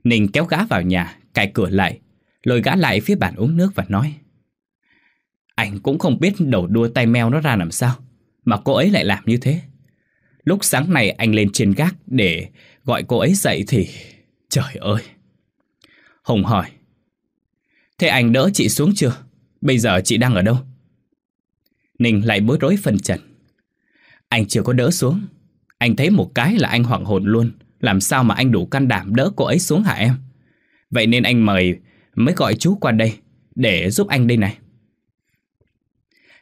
Ninh kéo gã vào nhà cài cửa lại, lôi gã lại phía bàn uống nước và nói. Anh cũng không biết đầu đua tay meo nó ra làm sao, mà cô ấy lại làm như thế. Lúc sáng nay anh lên trên gác để gọi cô ấy dậy thì... Trời ơi! Hùng hỏi. Thế anh đỡ chị xuống chưa? Bây giờ chị đang ở đâu? Ninh lại bối rối phần trần. Anh chưa có đỡ xuống. Anh thấy một cái là anh hoảng hồn luôn. Làm sao mà anh đủ can đảm đỡ cô ấy xuống hả em? Vậy nên anh mời mới gọi chú qua đây để giúp anh đây này.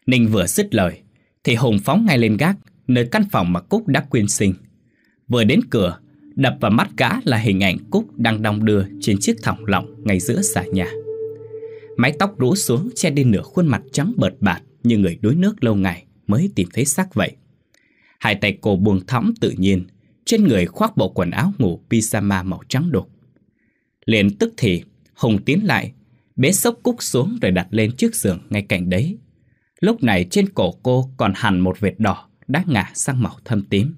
Ninh vừa dứt lời thì Hùng phóng ngay lên gác nơi căn phòng mà Cúc đã quyên sinh. Vừa đến cửa, đập vào mắt gã là hình ảnh Cúc đang đong đưa trên chiếc thỏng lọng ngay giữa xà nhà. Mái tóc rũ xuống che đi nửa khuôn mặt trắng bợt bạt như người đuối nước lâu ngày mới tìm thấy xác vậy. Hai tay cô buông thõng tự nhiên, trên người khoác bộ quần áo ngủ pyjama màu trắng đục. Liền tức thì, Hùng tiến lại, bế sốc cúc xuống rồi đặt lên trước giường ngay cạnh đấy. Lúc này trên cổ cô còn hẳn một vệt đỏ đã ngả sang màu thâm tím.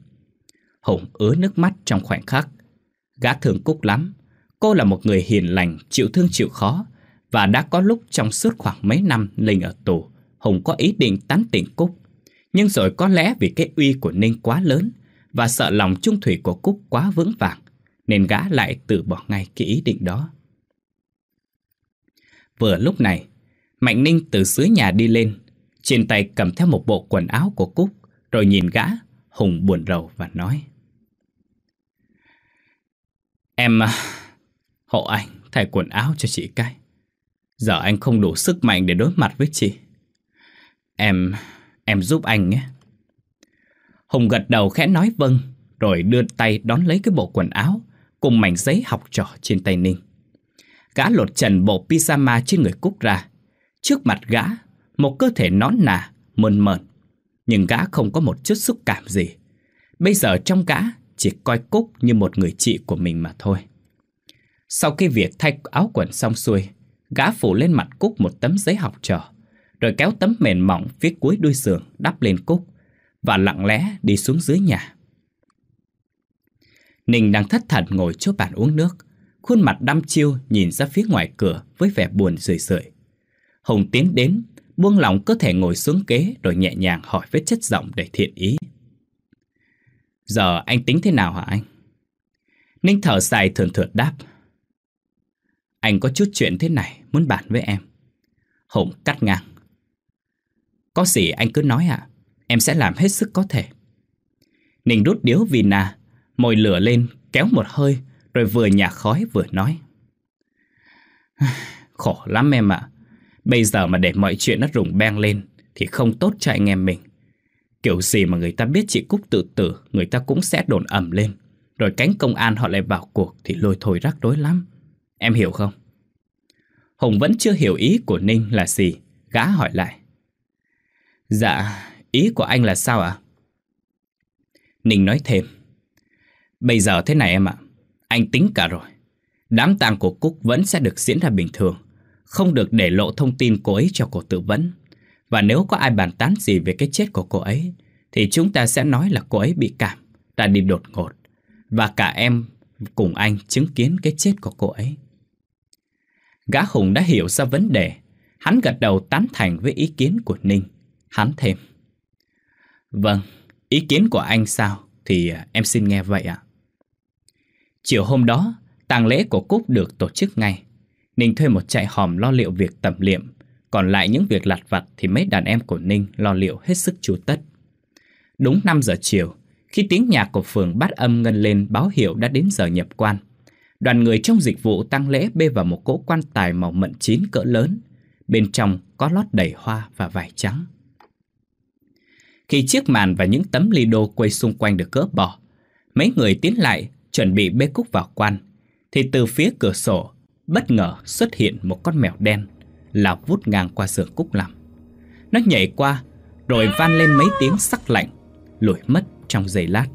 Hùng ứa nước mắt trong khoảnh khắc. Gã thương Cúc lắm, cô là một người hiền lành, chịu thương chịu khó và đã có lúc trong suốt khoảng mấy năm Linh ở tù, Hùng có ý định tán tỉnh Cúc. Nhưng rồi có lẽ vì cái uy của Ninh quá lớn và sợ lòng trung thủy của Cúc quá vững vàng nên gã lại từ bỏ ngay cái ý định đó. Vừa lúc này, Mạnh Ninh từ dưới nhà đi lên, trên tay cầm theo một bộ quần áo của Cúc, rồi nhìn gã, Hùng buồn rầu và nói. Em... À, hộ anh thay quần áo cho chị cái. Giờ anh không đủ sức mạnh để đối mặt với chị. Em... em giúp anh nhé. Hùng gật đầu khẽ nói vâng, rồi đưa tay đón lấy cái bộ quần áo cùng mảnh giấy học trò trên tay Ninh. Gã lột trần bộ pyjama trên người Cúc ra. Trước mặt gã, một cơ thể nón nà, mơn mờn. Nhưng gã không có một chút xúc cảm gì. Bây giờ trong gã chỉ coi Cúc như một người chị của mình mà thôi. Sau khi việc thay áo quần xong xuôi, gã phủ lên mặt Cúc một tấm giấy học trò, rồi kéo tấm mền mỏng phía cuối đuôi giường đắp lên Cúc và lặng lẽ đi xuống dưới nhà. Ninh đang thất thần ngồi trước bàn uống nước, khuôn mặt đăm chiêu nhìn ra phía ngoài cửa với vẻ buồn rười rượi. Hồng tiến đến, buông lỏng cơ thể ngồi xuống kế rồi nhẹ nhàng hỏi với chất giọng đầy thiện ý. Giờ anh tính thế nào hả anh? Ninh thở dài thường thượt đáp. Anh có chút chuyện thế này muốn bàn với em. Hồng cắt ngang. Có gì anh cứ nói ạ, à? em sẽ làm hết sức có thể. Ninh rút điếu Vina Môi lửa lên kéo một hơi Rồi vừa nhả khói vừa nói Khổ lắm em ạ Bây giờ mà để mọi chuyện nó rùng beng lên Thì không tốt cho anh em mình Kiểu gì mà người ta biết chị Cúc tự tử Người ta cũng sẽ đồn ẩm lên Rồi cánh công an họ lại vào cuộc Thì lôi thôi rắc rối lắm Em hiểu không? Hùng vẫn chưa hiểu ý của Ninh là gì Gã hỏi lại Dạ, ý của anh là sao ạ? Ninh nói thêm Bây giờ thế này em ạ, anh tính cả rồi. Đám tang của Cúc vẫn sẽ được diễn ra bình thường, không được để lộ thông tin cô ấy cho cổ tự vấn. Và nếu có ai bàn tán gì về cái chết của cô ấy, thì chúng ta sẽ nói là cô ấy bị cảm, ta đi đột ngột. Và cả em cùng anh chứng kiến cái chết của cô ấy. Gã Hùng đã hiểu ra vấn đề, hắn gật đầu tán thành với ý kiến của Ninh. Hắn thêm. Vâng, ý kiến của anh sao thì à, em xin nghe vậy ạ. À. Chiều hôm đó, tang lễ của Cúc được tổ chức ngay. Ninh thuê một chạy hòm lo liệu việc tẩm liệm, còn lại những việc lặt vặt thì mấy đàn em của Ninh lo liệu hết sức chú tất. Đúng 5 giờ chiều, khi tiếng nhạc của phường bát âm ngân lên báo hiệu đã đến giờ nhập quan. Đoàn người trong dịch vụ tăng lễ bê vào một cỗ quan tài màu mận chín cỡ lớn, bên trong có lót đầy hoa và vải trắng. Khi chiếc màn và những tấm ly đô quay xung quanh được gỡ bỏ, mấy người tiến lại chuẩn bị bê Cúc vào quan, thì từ phía cửa sổ bất ngờ xuất hiện một con mèo đen là vút ngang qua giường Cúc nằm. Nó nhảy qua rồi van lên mấy tiếng sắc lạnh, lủi mất trong giây lát.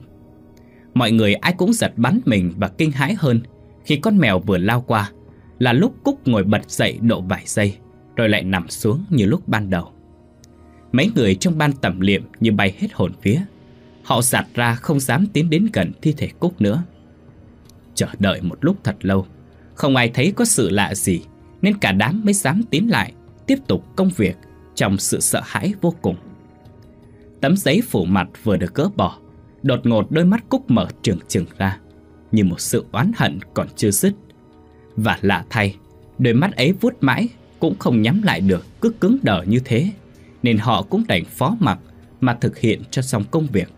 Mọi người ai cũng giật bắn mình và kinh hãi hơn khi con mèo vừa lao qua là lúc Cúc ngồi bật dậy độ vài giây rồi lại nằm xuống như lúc ban đầu. Mấy người trong ban tẩm liệm như bay hết hồn phía Họ giạt ra không dám tiến đến gần thi thể Cúc nữa chờ đợi một lúc thật lâu. Không ai thấy có sự lạ gì, nên cả đám mới dám tiến lại, tiếp tục công việc trong sự sợ hãi vô cùng. Tấm giấy phủ mặt vừa được gỡ bỏ, đột ngột đôi mắt Cúc mở trừng trừng ra, như một sự oán hận còn chưa dứt. Và lạ thay, đôi mắt ấy vuốt mãi cũng không nhắm lại được cứ cứng đờ như thế, nên họ cũng đành phó mặc mà thực hiện cho xong công việc.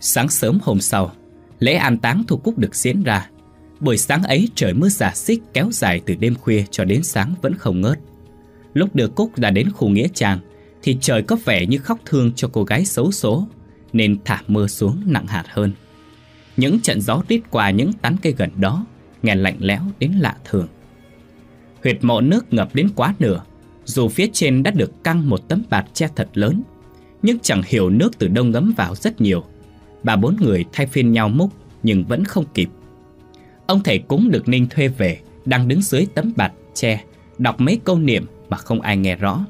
Sáng sớm hôm sau, Lễ an táng thu cúc được diễn ra Buổi sáng ấy trời mưa giả xích kéo dài từ đêm khuya cho đến sáng vẫn không ngớt Lúc đưa Cúc ra đến khu nghĩa trang Thì trời có vẻ như khóc thương cho cô gái xấu số Nên thả mưa xuống nặng hạt hơn Những trận gió rít qua những tán cây gần đó Nghe lạnh lẽo đến lạ thường Huyệt mộ nước ngập đến quá nửa Dù phía trên đã được căng một tấm bạt che thật lớn Nhưng chẳng hiểu nước từ đông ngấm vào rất nhiều bà bốn người thay phiên nhau múc nhưng vẫn không kịp. Ông thầy cúng được Ninh thuê về, đang đứng dưới tấm bạt, che, đọc mấy câu niệm mà không ai nghe rõ.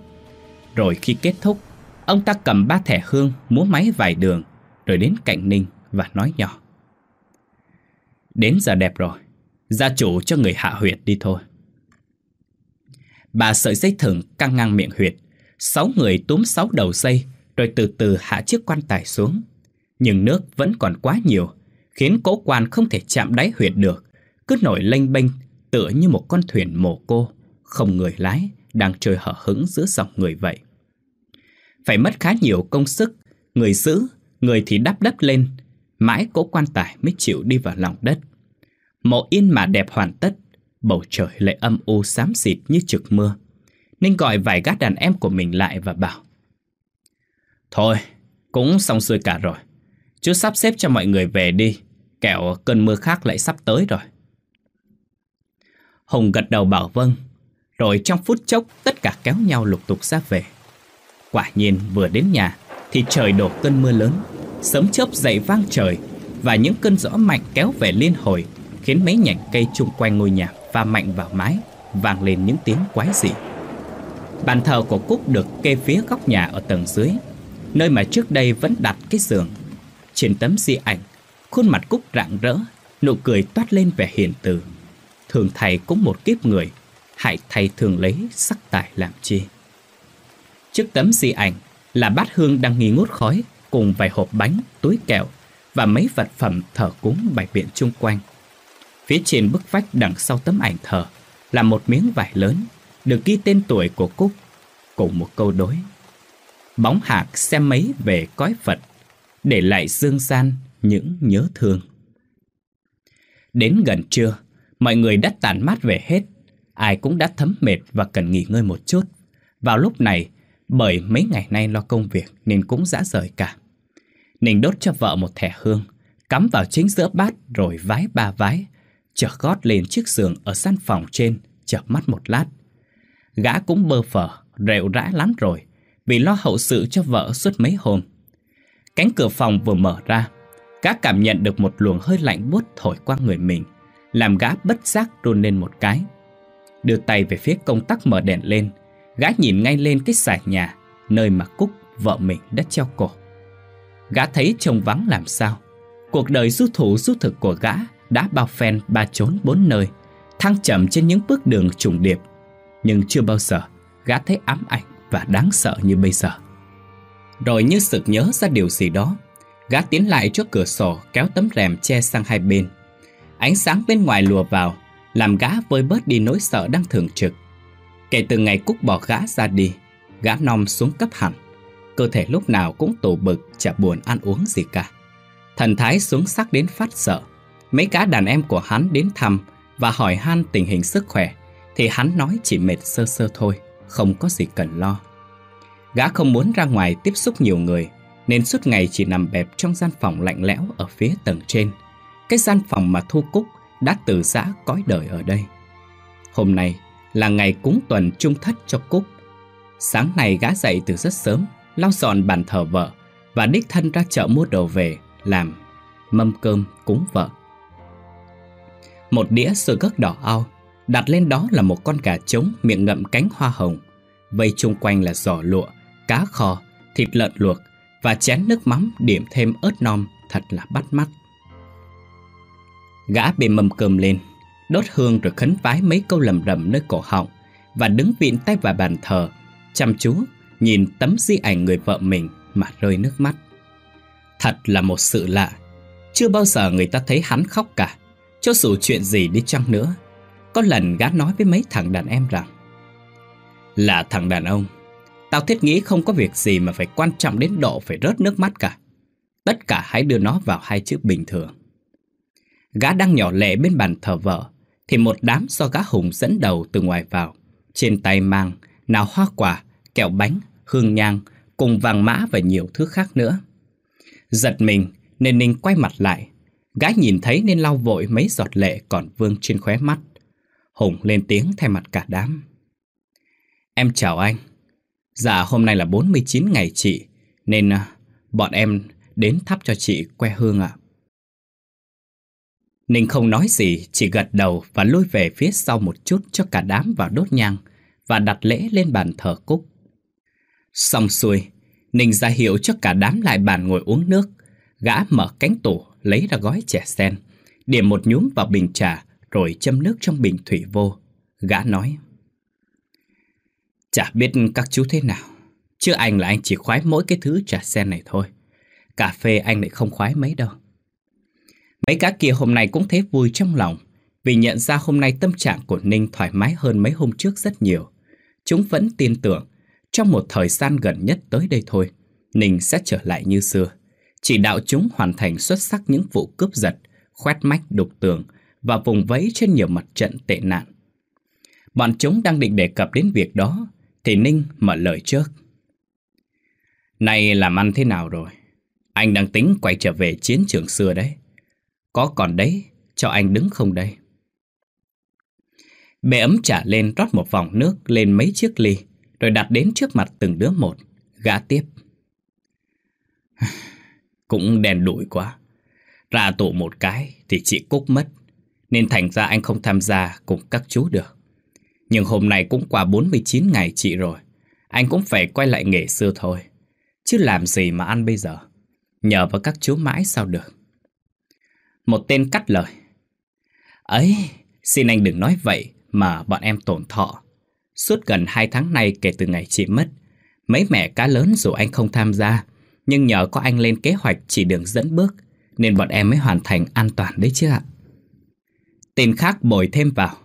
Rồi khi kết thúc, ông ta cầm ba thẻ hương múa máy vài đường, rồi đến cạnh Ninh và nói nhỏ. Đến giờ đẹp rồi, gia chủ cho người hạ huyệt đi thôi. Bà sợi dây thừng căng ngang miệng huyệt, sáu người túm sáu đầu dây, rồi từ từ hạ chiếc quan tài xuống nhưng nước vẫn còn quá nhiều, khiến cỗ quan không thể chạm đáy huyệt được, cứ nổi lênh bênh, tựa như một con thuyền mồ cô, không người lái, đang trôi hở hững giữa dòng người vậy. Phải mất khá nhiều công sức, người giữ, người thì đắp đắp lên, mãi cỗ quan tài mới chịu đi vào lòng đất. Mộ yên mà đẹp hoàn tất, bầu trời lại âm u xám xịt như trực mưa. nên gọi vài gác đàn em của mình lại và bảo Thôi, cũng xong xuôi cả rồi chú sắp xếp cho mọi người về đi Kẹo cơn mưa khác lại sắp tới rồi Hùng gật đầu bảo vâng Rồi trong phút chốc tất cả kéo nhau lục tục ra về Quả nhiên vừa đến nhà Thì trời đổ cơn mưa lớn Sớm chớp dậy vang trời Và những cơn gió mạnh kéo về liên hồi Khiến mấy nhành cây chung quanh ngôi nhà Va mạnh vào mái Vang lên những tiếng quái dị Bàn thờ của Cúc được kê phía góc nhà ở tầng dưới Nơi mà trước đây vẫn đặt cái giường trên tấm di ảnh, khuôn mặt Cúc rạng rỡ, nụ cười toát lên vẻ hiền từ. Thường thầy cũng một kiếp người, hại thầy thường lấy sắc tài làm chi. Trước tấm di ảnh là bát hương đang nghi ngút khói cùng vài hộp bánh, túi kẹo và mấy vật phẩm thờ cúng bày biện chung quanh. Phía trên bức vách đằng sau tấm ảnh thờ là một miếng vải lớn được ghi tên tuổi của Cúc cùng một câu đối. Bóng hạc xem mấy về cõi Phật để lại Dương San những nhớ thương. Đến gần trưa, mọi người đã tàn mát về hết, ai cũng đã thấm mệt và cần nghỉ ngơi một chút. Vào lúc này, bởi mấy ngày nay lo công việc nên cũng dã rời cả. Ninh đốt cho vợ một thẻ hương, cắm vào chính giữa bát rồi vái ba vái, chở gót lên chiếc giường ở gian phòng trên, chợp mắt một lát. Gã cũng bơ phở, rệu rã lắm rồi, vì lo hậu sự cho vợ suốt mấy hôm. Cánh cửa phòng vừa mở ra, gã cảm nhận được một luồng hơi lạnh buốt thổi qua người mình, làm gã bất giác run lên một cái. Đưa tay về phía công tắc mở đèn lên, gã nhìn ngay lên cái xà nhà, nơi mà Cúc, vợ mình đã treo cổ. Gã thấy trông vắng làm sao, cuộc đời du thủ du thực của gã đã bao phen ba trốn bốn nơi, thăng chậm trên những bước đường trùng điệp, nhưng chưa bao giờ gã thấy ám ảnh và đáng sợ như bây giờ. Rồi như sực nhớ ra điều gì đó Gã tiến lại trước cửa sổ kéo tấm rèm che sang hai bên Ánh sáng bên ngoài lùa vào Làm gã vơi bớt đi nỗi sợ đang thường trực Kể từ ngày Cúc bỏ gã ra đi Gã non xuống cấp hẳn Cơ thể lúc nào cũng tổ bực Chả buồn ăn uống gì cả Thần thái xuống sắc đến phát sợ Mấy cá đàn em của hắn đến thăm Và hỏi han tình hình sức khỏe Thì hắn nói chỉ mệt sơ sơ thôi Không có gì cần lo Gã không muốn ra ngoài tiếp xúc nhiều người Nên suốt ngày chỉ nằm bẹp trong gian phòng lạnh lẽo ở phía tầng trên Cái gian phòng mà Thu Cúc đã từ giã cõi đời ở đây Hôm nay là ngày cúng tuần trung thất cho Cúc Sáng nay gã dậy từ rất sớm Lau dọn bàn thờ vợ Và đích thân ra chợ mua đồ về Làm mâm cơm cúng vợ Một đĩa sữa gấc đỏ ao Đặt lên đó là một con gà trống miệng ngậm cánh hoa hồng Vây chung quanh là giỏ lụa cá kho, thịt lợn luộc và chén nước mắm điểm thêm ớt non thật là bắt mắt. Gã bề mầm cơm lên, đốt hương rồi khấn vái mấy câu lầm rầm nơi cổ họng và đứng vịn tay vào bàn thờ, chăm chú nhìn tấm di ảnh người vợ mình mà rơi nước mắt. Thật là một sự lạ, chưa bao giờ người ta thấy hắn khóc cả, cho dù chuyện gì đi chăng nữa. Có lần gã nói với mấy thằng đàn em rằng là thằng đàn ông Tao thiết nghĩ không có việc gì mà phải quan trọng đến độ phải rớt nước mắt cả. Tất cả hãy đưa nó vào hai chữ bình thường. Gã đang nhỏ lẻ bên bàn thờ vợ, thì một đám do gã hùng dẫn đầu từ ngoài vào. Trên tay mang, nào hoa quả, kẹo bánh, hương nhang, cùng vàng mã và nhiều thứ khác nữa. Giật mình, nên Ninh quay mặt lại. Gái nhìn thấy nên lau vội mấy giọt lệ còn vương trên khóe mắt. Hùng lên tiếng thay mặt cả đám. Em chào anh. Dạ hôm nay là 49 ngày chị, nên à, bọn em đến thắp cho chị que hương ạ. Ninh không nói gì, chỉ gật đầu và lôi về phía sau một chút cho cả đám vào đốt nhang và đặt lễ lên bàn thờ cúc. Xong xuôi, Ninh ra hiệu cho cả đám lại bàn ngồi uống nước. Gã mở cánh tủ, lấy ra gói chè sen, điểm một nhúm vào bình trà rồi châm nước trong bình thủy vô. Gã nói, Chả biết các chú thế nào Chứ anh là anh chỉ khoái mỗi cái thứ trà sen này thôi Cà phê anh lại không khoái mấy đâu Mấy cá kia hôm nay cũng thấy vui trong lòng Vì nhận ra hôm nay tâm trạng của Ninh thoải mái hơn mấy hôm trước rất nhiều Chúng vẫn tin tưởng Trong một thời gian gần nhất tới đây thôi Ninh sẽ trở lại như xưa Chỉ đạo chúng hoàn thành xuất sắc những vụ cướp giật Khoét mách đục tường Và vùng vẫy trên nhiều mặt trận tệ nạn Bọn chúng đang định đề cập đến việc đó thì Ninh mở lời trước Này làm ăn thế nào rồi Anh đang tính quay trở về chiến trường xưa đấy Có còn đấy Cho anh đứng không đây Bé ấm trả lên rót một vòng nước Lên mấy chiếc ly Rồi đặt đến trước mặt từng đứa một Gã tiếp Cũng đèn đủi quá Ra tụ một cái Thì chị Cúc mất Nên thành ra anh không tham gia cùng các chú được nhưng hôm nay cũng qua 49 ngày chị rồi Anh cũng phải quay lại nghề xưa thôi Chứ làm gì mà ăn bây giờ Nhờ vào các chú mãi sao được Một tên cắt lời Ấy, xin anh đừng nói vậy mà bọn em tổn thọ Suốt gần 2 tháng nay kể từ ngày chị mất Mấy mẹ cá lớn dù anh không tham gia Nhưng nhờ có anh lên kế hoạch chỉ đường dẫn bước Nên bọn em mới hoàn thành an toàn đấy chứ ạ Tên khác bồi thêm vào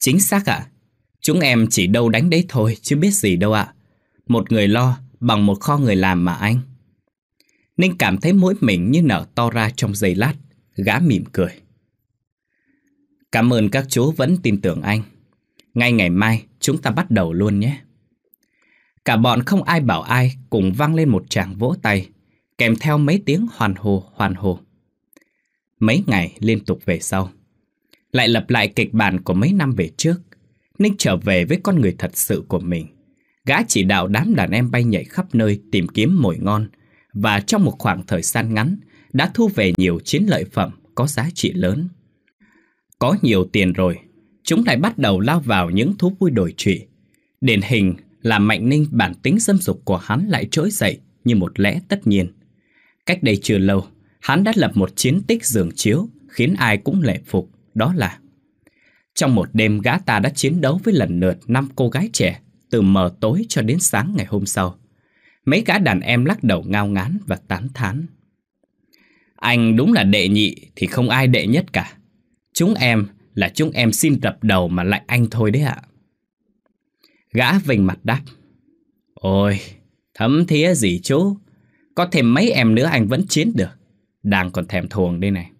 Chính xác ạ. Chúng em chỉ đâu đánh đấy thôi chứ biết gì đâu ạ. Một người lo bằng một kho người làm mà anh. Ninh cảm thấy mỗi mình như nở to ra trong giây lát. Gã mỉm cười. Cảm ơn các chú vẫn tin tưởng anh. Ngay ngày mai chúng ta bắt đầu luôn nhé. Cả bọn không ai bảo ai cùng vang lên một tràng vỗ tay, kèm theo mấy tiếng hoàn hồ hoàn hồ. Mấy ngày liên tục về sau lại lặp lại kịch bản của mấy năm về trước. ninh trở về với con người thật sự của mình. Gã chỉ đạo đám đàn em bay nhảy khắp nơi tìm kiếm mồi ngon và trong một khoảng thời gian ngắn đã thu về nhiều chiến lợi phẩm có giá trị lớn. Có nhiều tiền rồi, chúng lại bắt đầu lao vào những thú vui đổi trụy. Điển hình là Mạnh Ninh bản tính dâm dục của hắn lại trỗi dậy như một lẽ tất nhiên. Cách đây chưa lâu, hắn đã lập một chiến tích dường chiếu khiến ai cũng lệ phục đó là Trong một đêm gã ta đã chiến đấu với lần lượt năm cô gái trẻ từ mờ tối cho đến sáng ngày hôm sau. Mấy gã đàn em lắc đầu ngao ngán và tán thán. Anh đúng là đệ nhị thì không ai đệ nhất cả. Chúng em là chúng em xin tập đầu mà lại anh thôi đấy ạ. Gã vành mặt đáp. Ôi, thấm thía gì chú. Có thêm mấy em nữa anh vẫn chiến được. Đang còn thèm thuồng đây này.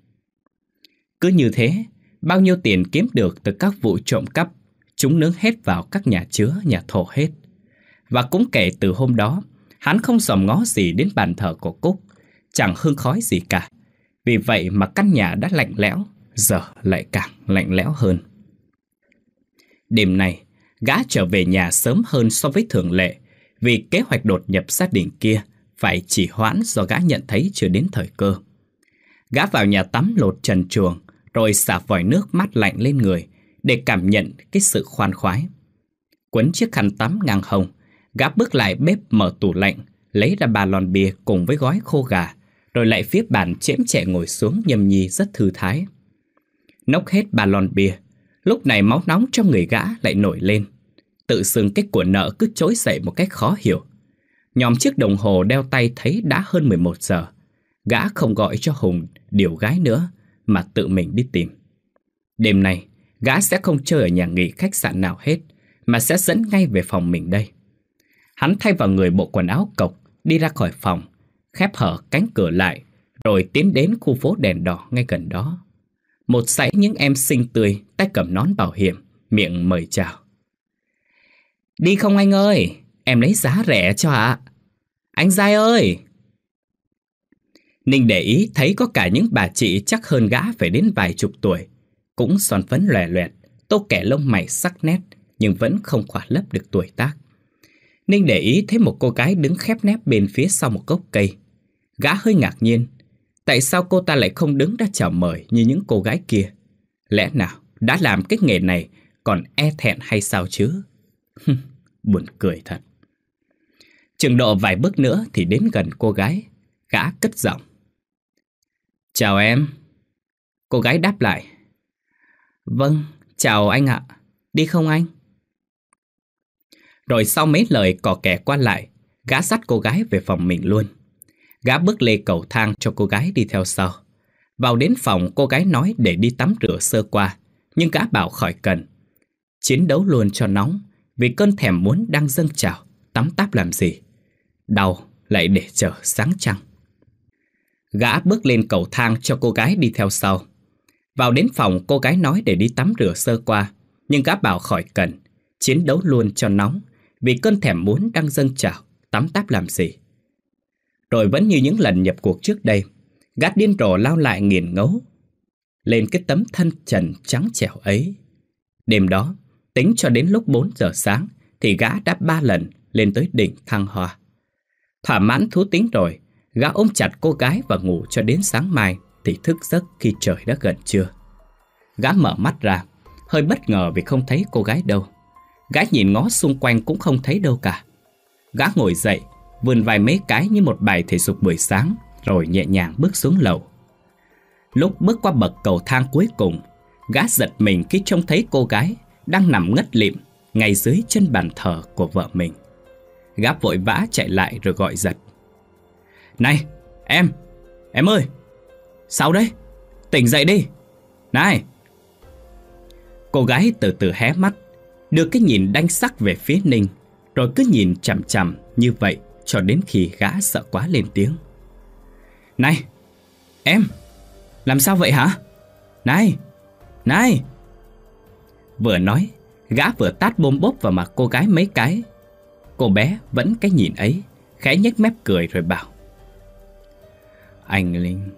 Cứ như thế, Bao nhiêu tiền kiếm được từ các vụ trộm cắp, chúng nướng hết vào các nhà chứa, nhà thổ hết. Và cũng kể từ hôm đó, hắn không sòm ngó gì đến bàn thờ của Cúc, chẳng hương khói gì cả. Vì vậy mà căn nhà đã lạnh lẽo, giờ lại càng lạnh lẽo hơn. Đêm này gã trở về nhà sớm hơn so với thường lệ, vì kế hoạch đột nhập gia đình kia phải chỉ hoãn do gã nhận thấy chưa đến thời cơ. Gã vào nhà tắm lột trần chuồng, rồi xả vòi nước mát lạnh lên người để cảm nhận cái sự khoan khoái. Quấn chiếc khăn tắm ngang hồng, gã bước lại bếp mở tủ lạnh, lấy ra ba lon bia cùng với gói khô gà, rồi lại phía bàn chễm chệ ngồi xuống nhâm nhi rất thư thái. Nốc hết ba lon bia, lúc này máu nóng trong người gã lại nổi lên. Tự xương kích của nợ cứ trỗi dậy một cách khó hiểu. Nhóm chiếc đồng hồ đeo tay thấy đã hơn 11 giờ. Gã không gọi cho Hùng điều gái nữa, mà tự mình đi tìm. Đêm nay, gã sẽ không chơi ở nhà nghỉ khách sạn nào hết, mà sẽ dẫn ngay về phòng mình đây. Hắn thay vào người bộ quần áo cộc, đi ra khỏi phòng, khép hở cánh cửa lại, rồi tiến đến khu phố đèn đỏ ngay gần đó. Một dãy những em xinh tươi, tay cầm nón bảo hiểm, miệng mời chào. Đi không anh ơi, em lấy giá rẻ cho ạ. À. Anh Giai ơi, Ninh để ý thấy có cả những bà chị chắc hơn gã phải đến vài chục tuổi. Cũng son phấn lòe loẹt, tô kẻ lông mày sắc nét nhưng vẫn không khỏa lấp được tuổi tác. Ninh để ý thấy một cô gái đứng khép nép bên phía sau một gốc cây. Gã hơi ngạc nhiên, tại sao cô ta lại không đứng ra chào mời như những cô gái kia? Lẽ nào đã làm cái nghề này còn e thẹn hay sao chứ? Buồn cười thật. Chừng độ vài bước nữa thì đến gần cô gái, gã cất giọng. Chào em. Cô gái đáp lại. Vâng, chào anh ạ. Đi không anh? Rồi sau mấy lời cò kẻ qua lại, gã dắt cô gái về phòng mình luôn. Gã bước lê cầu thang cho cô gái đi theo sau. Vào đến phòng cô gái nói để đi tắm rửa sơ qua, nhưng gã bảo khỏi cần. Chiến đấu luôn cho nóng, vì cơn thèm muốn đang dâng trào, tắm táp làm gì. Đau lại để chờ sáng trăng. Gã bước lên cầu thang cho cô gái đi theo sau. Vào đến phòng cô gái nói để đi tắm rửa sơ qua, nhưng gã bảo khỏi cần, chiến đấu luôn cho nóng, vì cơn thèm muốn đang dâng trào, tắm táp làm gì. Rồi vẫn như những lần nhập cuộc trước đây, gã điên rồ lao lại nghiền ngấu, lên cái tấm thân trần trắng trẻo ấy. Đêm đó, tính cho đến lúc 4 giờ sáng thì gã đã ba lần lên tới đỉnh thăng hoa. Thỏa mãn thú tính rồi, Gã ôm chặt cô gái và ngủ cho đến sáng mai Thì thức giấc khi trời đã gần trưa Gã mở mắt ra Hơi bất ngờ vì không thấy cô gái đâu Gã nhìn ngó xung quanh cũng không thấy đâu cả Gã ngồi dậy vươn vài mấy cái như một bài thể dục buổi sáng Rồi nhẹ nhàng bước xuống lầu Lúc bước qua bậc cầu thang cuối cùng Gã giật mình khi trông thấy cô gái Đang nằm ngất lịm Ngay dưới chân bàn thờ của vợ mình Gã vội vã chạy lại rồi gọi giật này, em, em ơi, sao đấy? Tỉnh dậy đi. Này. Cô gái từ từ hé mắt, đưa cái nhìn đanh sắc về phía Ninh, rồi cứ nhìn chằm chằm như vậy cho đến khi gã sợ quá lên tiếng. Này, em, làm sao vậy hả? Này, này. Vừa nói, gã vừa tát bôm bốp vào mặt cô gái mấy cái. Cô bé vẫn cái nhìn ấy, khẽ nhếch mép cười rồi bảo. Anh Linh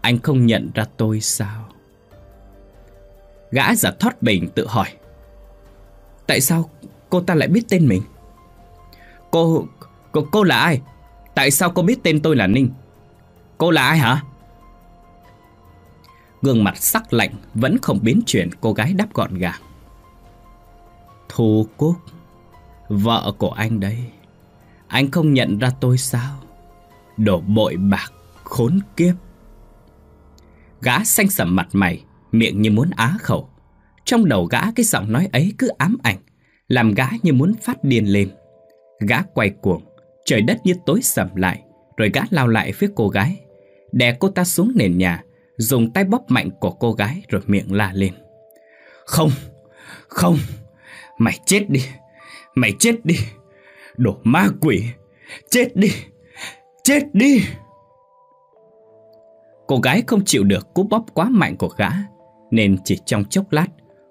Anh không nhận ra tôi sao Gã giả thoát bình tự hỏi Tại sao cô ta lại biết tên mình Cô Cô, cô là ai Tại sao cô biết tên tôi là Ninh Cô là ai hả Gương mặt sắc lạnh Vẫn không biến chuyển cô gái đáp gọn gàng Thu Cúc Vợ của anh đấy Anh không nhận ra tôi sao Đổ bội bạc khốn kiếp Gã xanh sầm mặt mày Miệng như muốn á khẩu Trong đầu gã cái giọng nói ấy cứ ám ảnh Làm gã như muốn phát điên lên Gã quay cuồng Trời đất như tối sầm lại Rồi gã lao lại phía cô gái Đè cô ta xuống nền nhà Dùng tay bóp mạnh của cô gái Rồi miệng la lên Không, không Mày chết đi, mày chết đi Đồ ma quỷ Chết đi, chết đi Cô gái không chịu được cú bóp quá mạnh của gã Nên chỉ trong chốc lát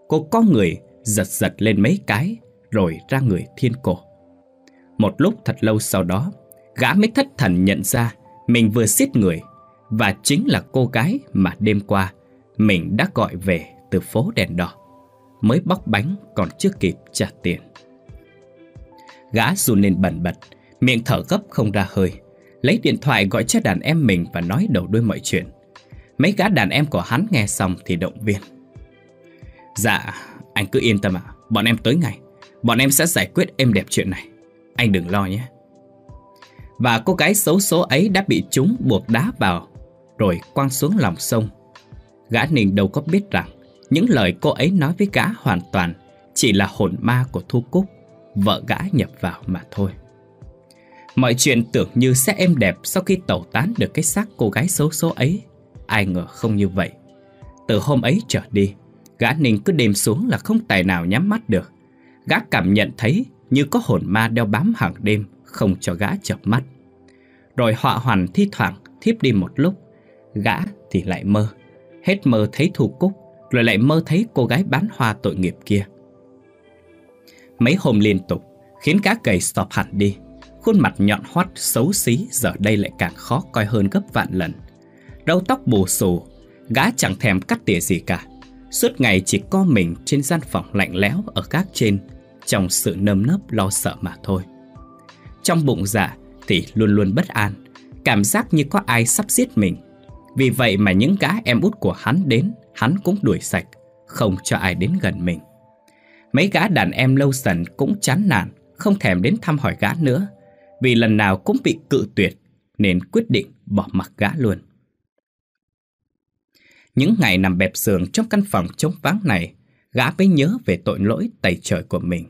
Cô có người giật giật lên mấy cái Rồi ra người thiên cổ Một lúc thật lâu sau đó Gã mới thất thần nhận ra Mình vừa giết người Và chính là cô gái mà đêm qua Mình đã gọi về từ phố đèn đỏ Mới bóc bánh còn chưa kịp trả tiền Gã run lên bẩn bật Miệng thở gấp không ra hơi Lấy điện thoại gọi cho đàn em mình và nói đầu đuôi mọi chuyện Mấy gã đàn em của hắn nghe xong thì động viên Dạ, anh cứ yên tâm ạ Bọn em tới ngày Bọn em sẽ giải quyết êm đẹp chuyện này Anh đừng lo nhé Và cô gái xấu số ấy đã bị chúng buộc đá vào Rồi quăng xuống lòng sông Gã Ninh đâu có biết rằng Những lời cô ấy nói với gã hoàn toàn Chỉ là hồn ma của Thu Cúc Vợ gã nhập vào mà thôi Mọi chuyện tưởng như sẽ êm đẹp sau khi tẩu tán được cái xác cô gái xấu số ấy. Ai ngờ không như vậy. Từ hôm ấy trở đi, gã Ninh cứ đêm xuống là không tài nào nhắm mắt được. Gã cảm nhận thấy như có hồn ma đeo bám hàng đêm, không cho gã chợp mắt. Rồi họa hoàn thi thoảng thiếp đi một lúc, gã thì lại mơ. Hết mơ thấy Thu Cúc, rồi lại mơ thấy cô gái bán hoa tội nghiệp kia. Mấy hôm liên tục, khiến gã cầy stop hẳn đi. Khuôn mặt nhọn hoắt xấu xí giờ đây lại càng khó coi hơn gấp vạn lần đầu tóc bù xù Gã chẳng thèm cắt tỉa gì cả Suốt ngày chỉ co mình trên gian phòng lạnh lẽo ở gác trên Trong sự nâm nấp lo sợ mà thôi Trong bụng dạ thì luôn luôn bất an Cảm giác như có ai sắp giết mình Vì vậy mà những gã em út của hắn đến Hắn cũng đuổi sạch Không cho ai đến gần mình Mấy gã đàn em lâu dần cũng chán nản Không thèm đến thăm hỏi gã nữa vì lần nào cũng bị cự tuyệt nên quyết định bỏ mặc gã luôn. Những ngày nằm bẹp giường trong căn phòng trống vắng này, gã mới nhớ về tội lỗi tày trời của mình.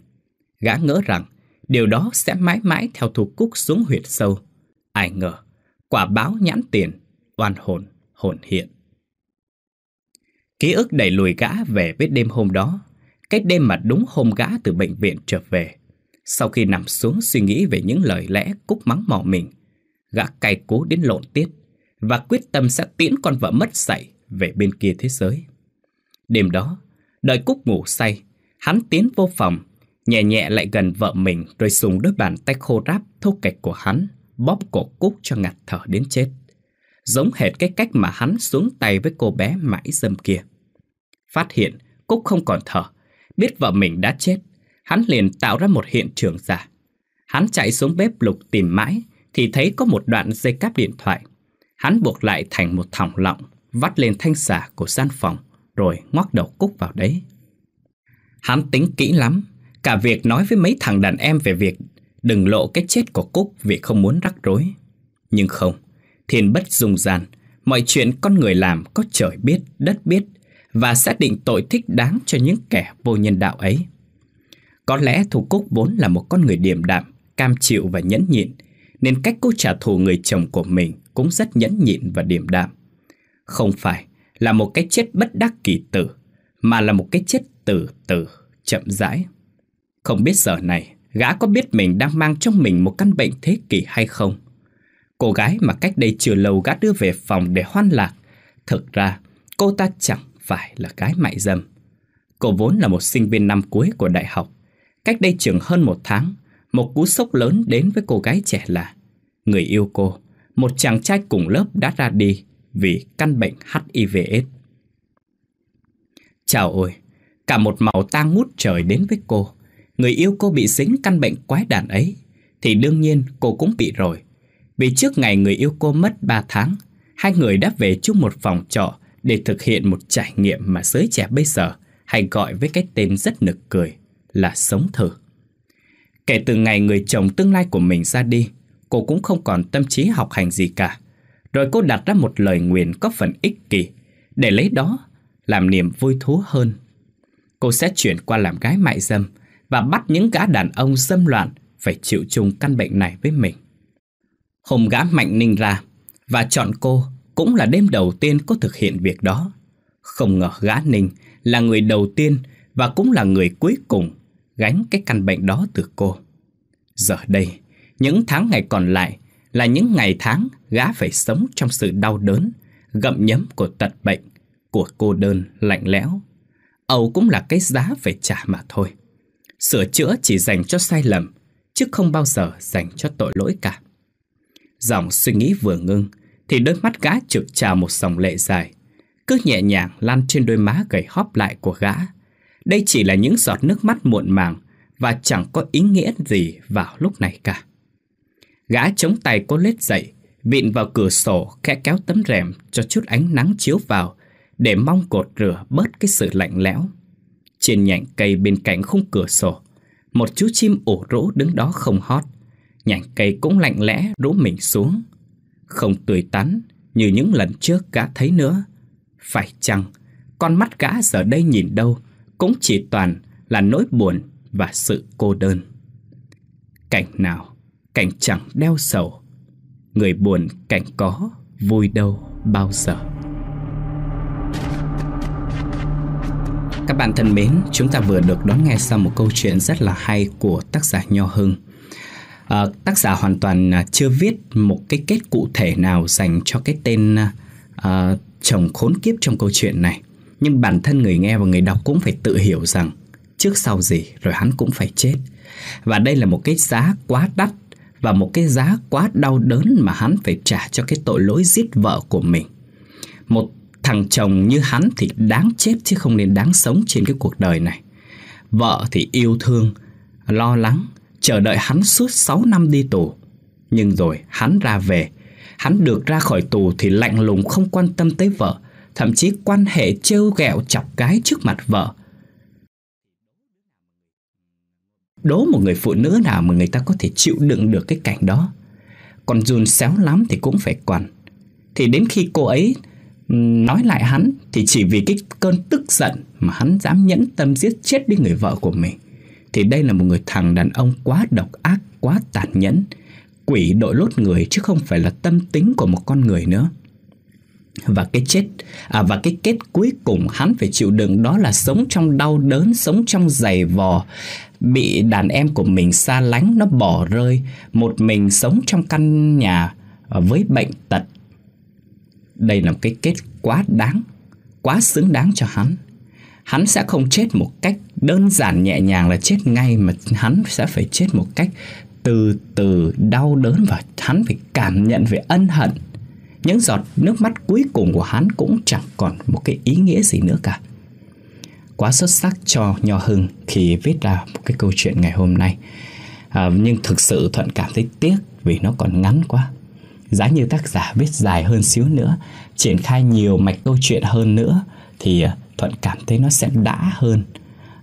Gã ngỡ rằng điều đó sẽ mãi mãi theo thủ cúc xuống huyệt sâu. Ai ngờ, quả báo nhãn tiền, oan hồn, hồn hiện. Ký ức đẩy lùi gã về với đêm hôm đó, cái đêm mà đúng hôm gã từ bệnh viện trở về. Sau khi nằm xuống suy nghĩ về những lời lẽ Cúc mắng mỏ mình, gã cay cú đến lộn tiết và quyết tâm sẽ tiễn con vợ mất dạy về bên kia thế giới. Đêm đó, đợi Cúc ngủ say, hắn tiến vô phòng, nhẹ nhẹ lại gần vợ mình rồi dùng đôi bàn tay khô ráp thô kệch của hắn bóp cổ Cúc cho ngạt thở đến chết. Giống hệt cái cách mà hắn xuống tay với cô bé mãi dâm kia. Phát hiện Cúc không còn thở, biết vợ mình đã chết, hắn liền tạo ra một hiện trường giả. Hắn chạy xuống bếp lục tìm mãi, thì thấy có một đoạn dây cáp điện thoại. Hắn buộc lại thành một thòng lọng, vắt lên thanh xả của gian phòng, rồi ngoắc đầu cúc vào đấy. Hắn tính kỹ lắm, cả việc nói với mấy thằng đàn em về việc đừng lộ cái chết của Cúc vì không muốn rắc rối. Nhưng không, thiên bất dung gian, mọi chuyện con người làm có trời biết, đất biết và xác định tội thích đáng cho những kẻ vô nhân đạo ấy. Có lẽ Thu Cúc vốn là một con người điềm đạm, cam chịu và nhẫn nhịn, nên cách cô trả thù người chồng của mình cũng rất nhẫn nhịn và điềm đạm. Không phải là một cái chết bất đắc kỳ tử, mà là một cái chết từ từ, chậm rãi. Không biết giờ này, gã có biết mình đang mang trong mình một căn bệnh thế kỷ hay không? Cô gái mà cách đây chưa lâu gã đưa về phòng để hoan lạc, thực ra cô ta chẳng phải là cái mại dâm. Cô vốn là một sinh viên năm cuối của đại học Cách đây chừng hơn một tháng Một cú sốc lớn đến với cô gái trẻ là Người yêu cô Một chàng trai cùng lớp đã ra đi Vì căn bệnh hivs. Chào ôi Cả một màu tang ngút trời đến với cô Người yêu cô bị dính căn bệnh quái đản ấy Thì đương nhiên cô cũng bị rồi Vì trước ngày người yêu cô mất 3 tháng Hai người đã về chung một phòng trọ Để thực hiện một trải nghiệm mà giới trẻ bây giờ Hay gọi với cái tên rất nực cười là sống thử. Kể từ ngày người chồng tương lai của mình ra đi, cô cũng không còn tâm trí học hành gì cả. Rồi cô đặt ra một lời nguyện có phần ích kỷ, để lấy đó làm niềm vui thú hơn. Cô sẽ chuyển qua làm gái mại dâm và bắt những gã đàn ông dâm loạn phải chịu chung căn bệnh này với mình. Hôm gã Mạnh Ninh ra và chọn cô cũng là đêm đầu tiên cô thực hiện việc đó. Không ngờ gã Ninh là người đầu tiên và cũng là người cuối cùng gánh cái căn bệnh đó từ cô. Giờ đây, những tháng ngày còn lại là những ngày tháng gã phải sống trong sự đau đớn, gậm nhấm của tật bệnh, của cô đơn lạnh lẽo. Âu cũng là cái giá phải trả mà thôi. Sửa chữa chỉ dành cho sai lầm, chứ không bao giờ dành cho tội lỗi cả. Dòng suy nghĩ vừa ngưng, thì đôi mắt gã trực trào một dòng lệ dài, cứ nhẹ nhàng lan trên đôi má gầy hóp lại của gã đây chỉ là những giọt nước mắt muộn màng và chẳng có ý nghĩa gì vào lúc này cả. Gã chống tay cô lết dậy, vịn vào cửa sổ khẽ kéo tấm rèm cho chút ánh nắng chiếu vào để mong cột rửa bớt cái sự lạnh lẽo. Trên nhành cây bên cạnh khung cửa sổ, một chú chim ổ rỗ đứng đó không hót. Nhành cây cũng lạnh lẽ rỗ mình xuống. Không tươi tắn như những lần trước gã thấy nữa. Phải chăng con mắt gã giờ đây nhìn đâu cũng chỉ toàn là nỗi buồn và sự cô đơn. Cảnh nào, cảnh chẳng đeo sầu, người buồn cảnh có, vui đâu bao giờ. Các bạn thân mến, chúng ta vừa được đón nghe xong một câu chuyện rất là hay của tác giả Nho Hưng. À, tác giả hoàn toàn à, chưa viết một cái kết cụ thể nào dành cho cái tên à, chồng khốn kiếp trong câu chuyện này. Nhưng bản thân người nghe và người đọc cũng phải tự hiểu rằng trước sau gì rồi hắn cũng phải chết. Và đây là một cái giá quá đắt và một cái giá quá đau đớn mà hắn phải trả cho cái tội lỗi giết vợ của mình. Một thằng chồng như hắn thì đáng chết chứ không nên đáng sống trên cái cuộc đời này. Vợ thì yêu thương, lo lắng, chờ đợi hắn suốt 6 năm đi tù. Nhưng rồi hắn ra về, hắn được ra khỏi tù thì lạnh lùng không quan tâm tới vợ, thậm chí quan hệ trêu ghẹo chọc gái trước mặt vợ. Đố một người phụ nữ nào mà người ta có thể chịu đựng được cái cảnh đó. Còn dùn xéo lắm thì cũng phải quằn. Thì đến khi cô ấy nói lại hắn thì chỉ vì cái cơn tức giận mà hắn dám nhẫn tâm giết chết đi người vợ của mình. Thì đây là một người thằng đàn ông quá độc ác, quá tàn nhẫn, quỷ đội lốt người chứ không phải là tâm tính của một con người nữa và cái chết à, và cái kết cuối cùng hắn phải chịu đựng đó là sống trong đau đớn sống trong giày vò bị đàn em của mình xa lánh nó bỏ rơi một mình sống trong căn nhà với bệnh tật đây là một cái kết quá đáng quá xứng đáng cho hắn hắn sẽ không chết một cách đơn giản nhẹ nhàng là chết ngay mà hắn sẽ phải chết một cách từ từ đau đớn và hắn phải cảm nhận về ân hận những giọt nước mắt cuối cùng của hắn cũng chẳng còn một cái ý nghĩa gì nữa cả Quá xuất sắc cho Nho Hưng khi viết ra một cái câu chuyện ngày hôm nay à, Nhưng thực sự Thuận cảm thấy tiếc vì nó còn ngắn quá Giá như tác giả viết dài hơn xíu nữa Triển khai nhiều mạch câu chuyện hơn nữa Thì à, Thuận cảm thấy nó sẽ đã hơn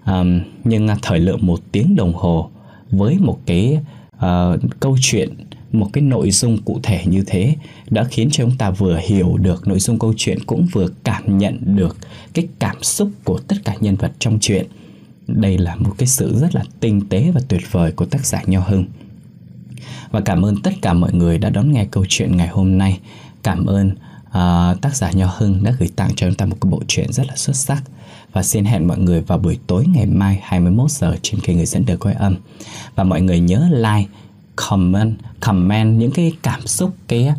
à, Nhưng à, thời lượng một tiếng đồng hồ Với một cái uh, câu chuyện một cái nội dung cụ thể như thế đã khiến cho chúng ta vừa hiểu được nội dung câu chuyện cũng vừa cảm nhận được cái cảm xúc của tất cả nhân vật trong chuyện đây là một cái sự rất là tinh tế và tuyệt vời của tác giả Nho Hưng. Và cảm ơn tất cả mọi người đã đón nghe câu chuyện ngày hôm nay. Cảm ơn uh, tác giả Nho Hưng đã gửi tặng cho chúng ta một cái bộ truyện rất là xuất sắc. Và xin hẹn mọi người vào buổi tối ngày mai 21 giờ trên kênh Người dẫn đời quay âm. Và mọi người nhớ like comment comment những cái cảm xúc cái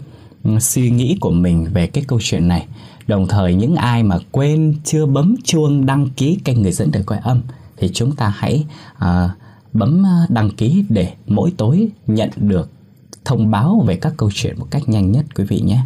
ừ, suy nghĩ của mình về cái câu chuyện này đồng thời những ai mà quên chưa bấm chuông đăng ký kênh người dẫn đời quay âm thì chúng ta hãy uh, bấm ờ, đăng ký để mỗi tối nhận được thông báo về các câu chuyện một cách nhanh nhất quý vị nhé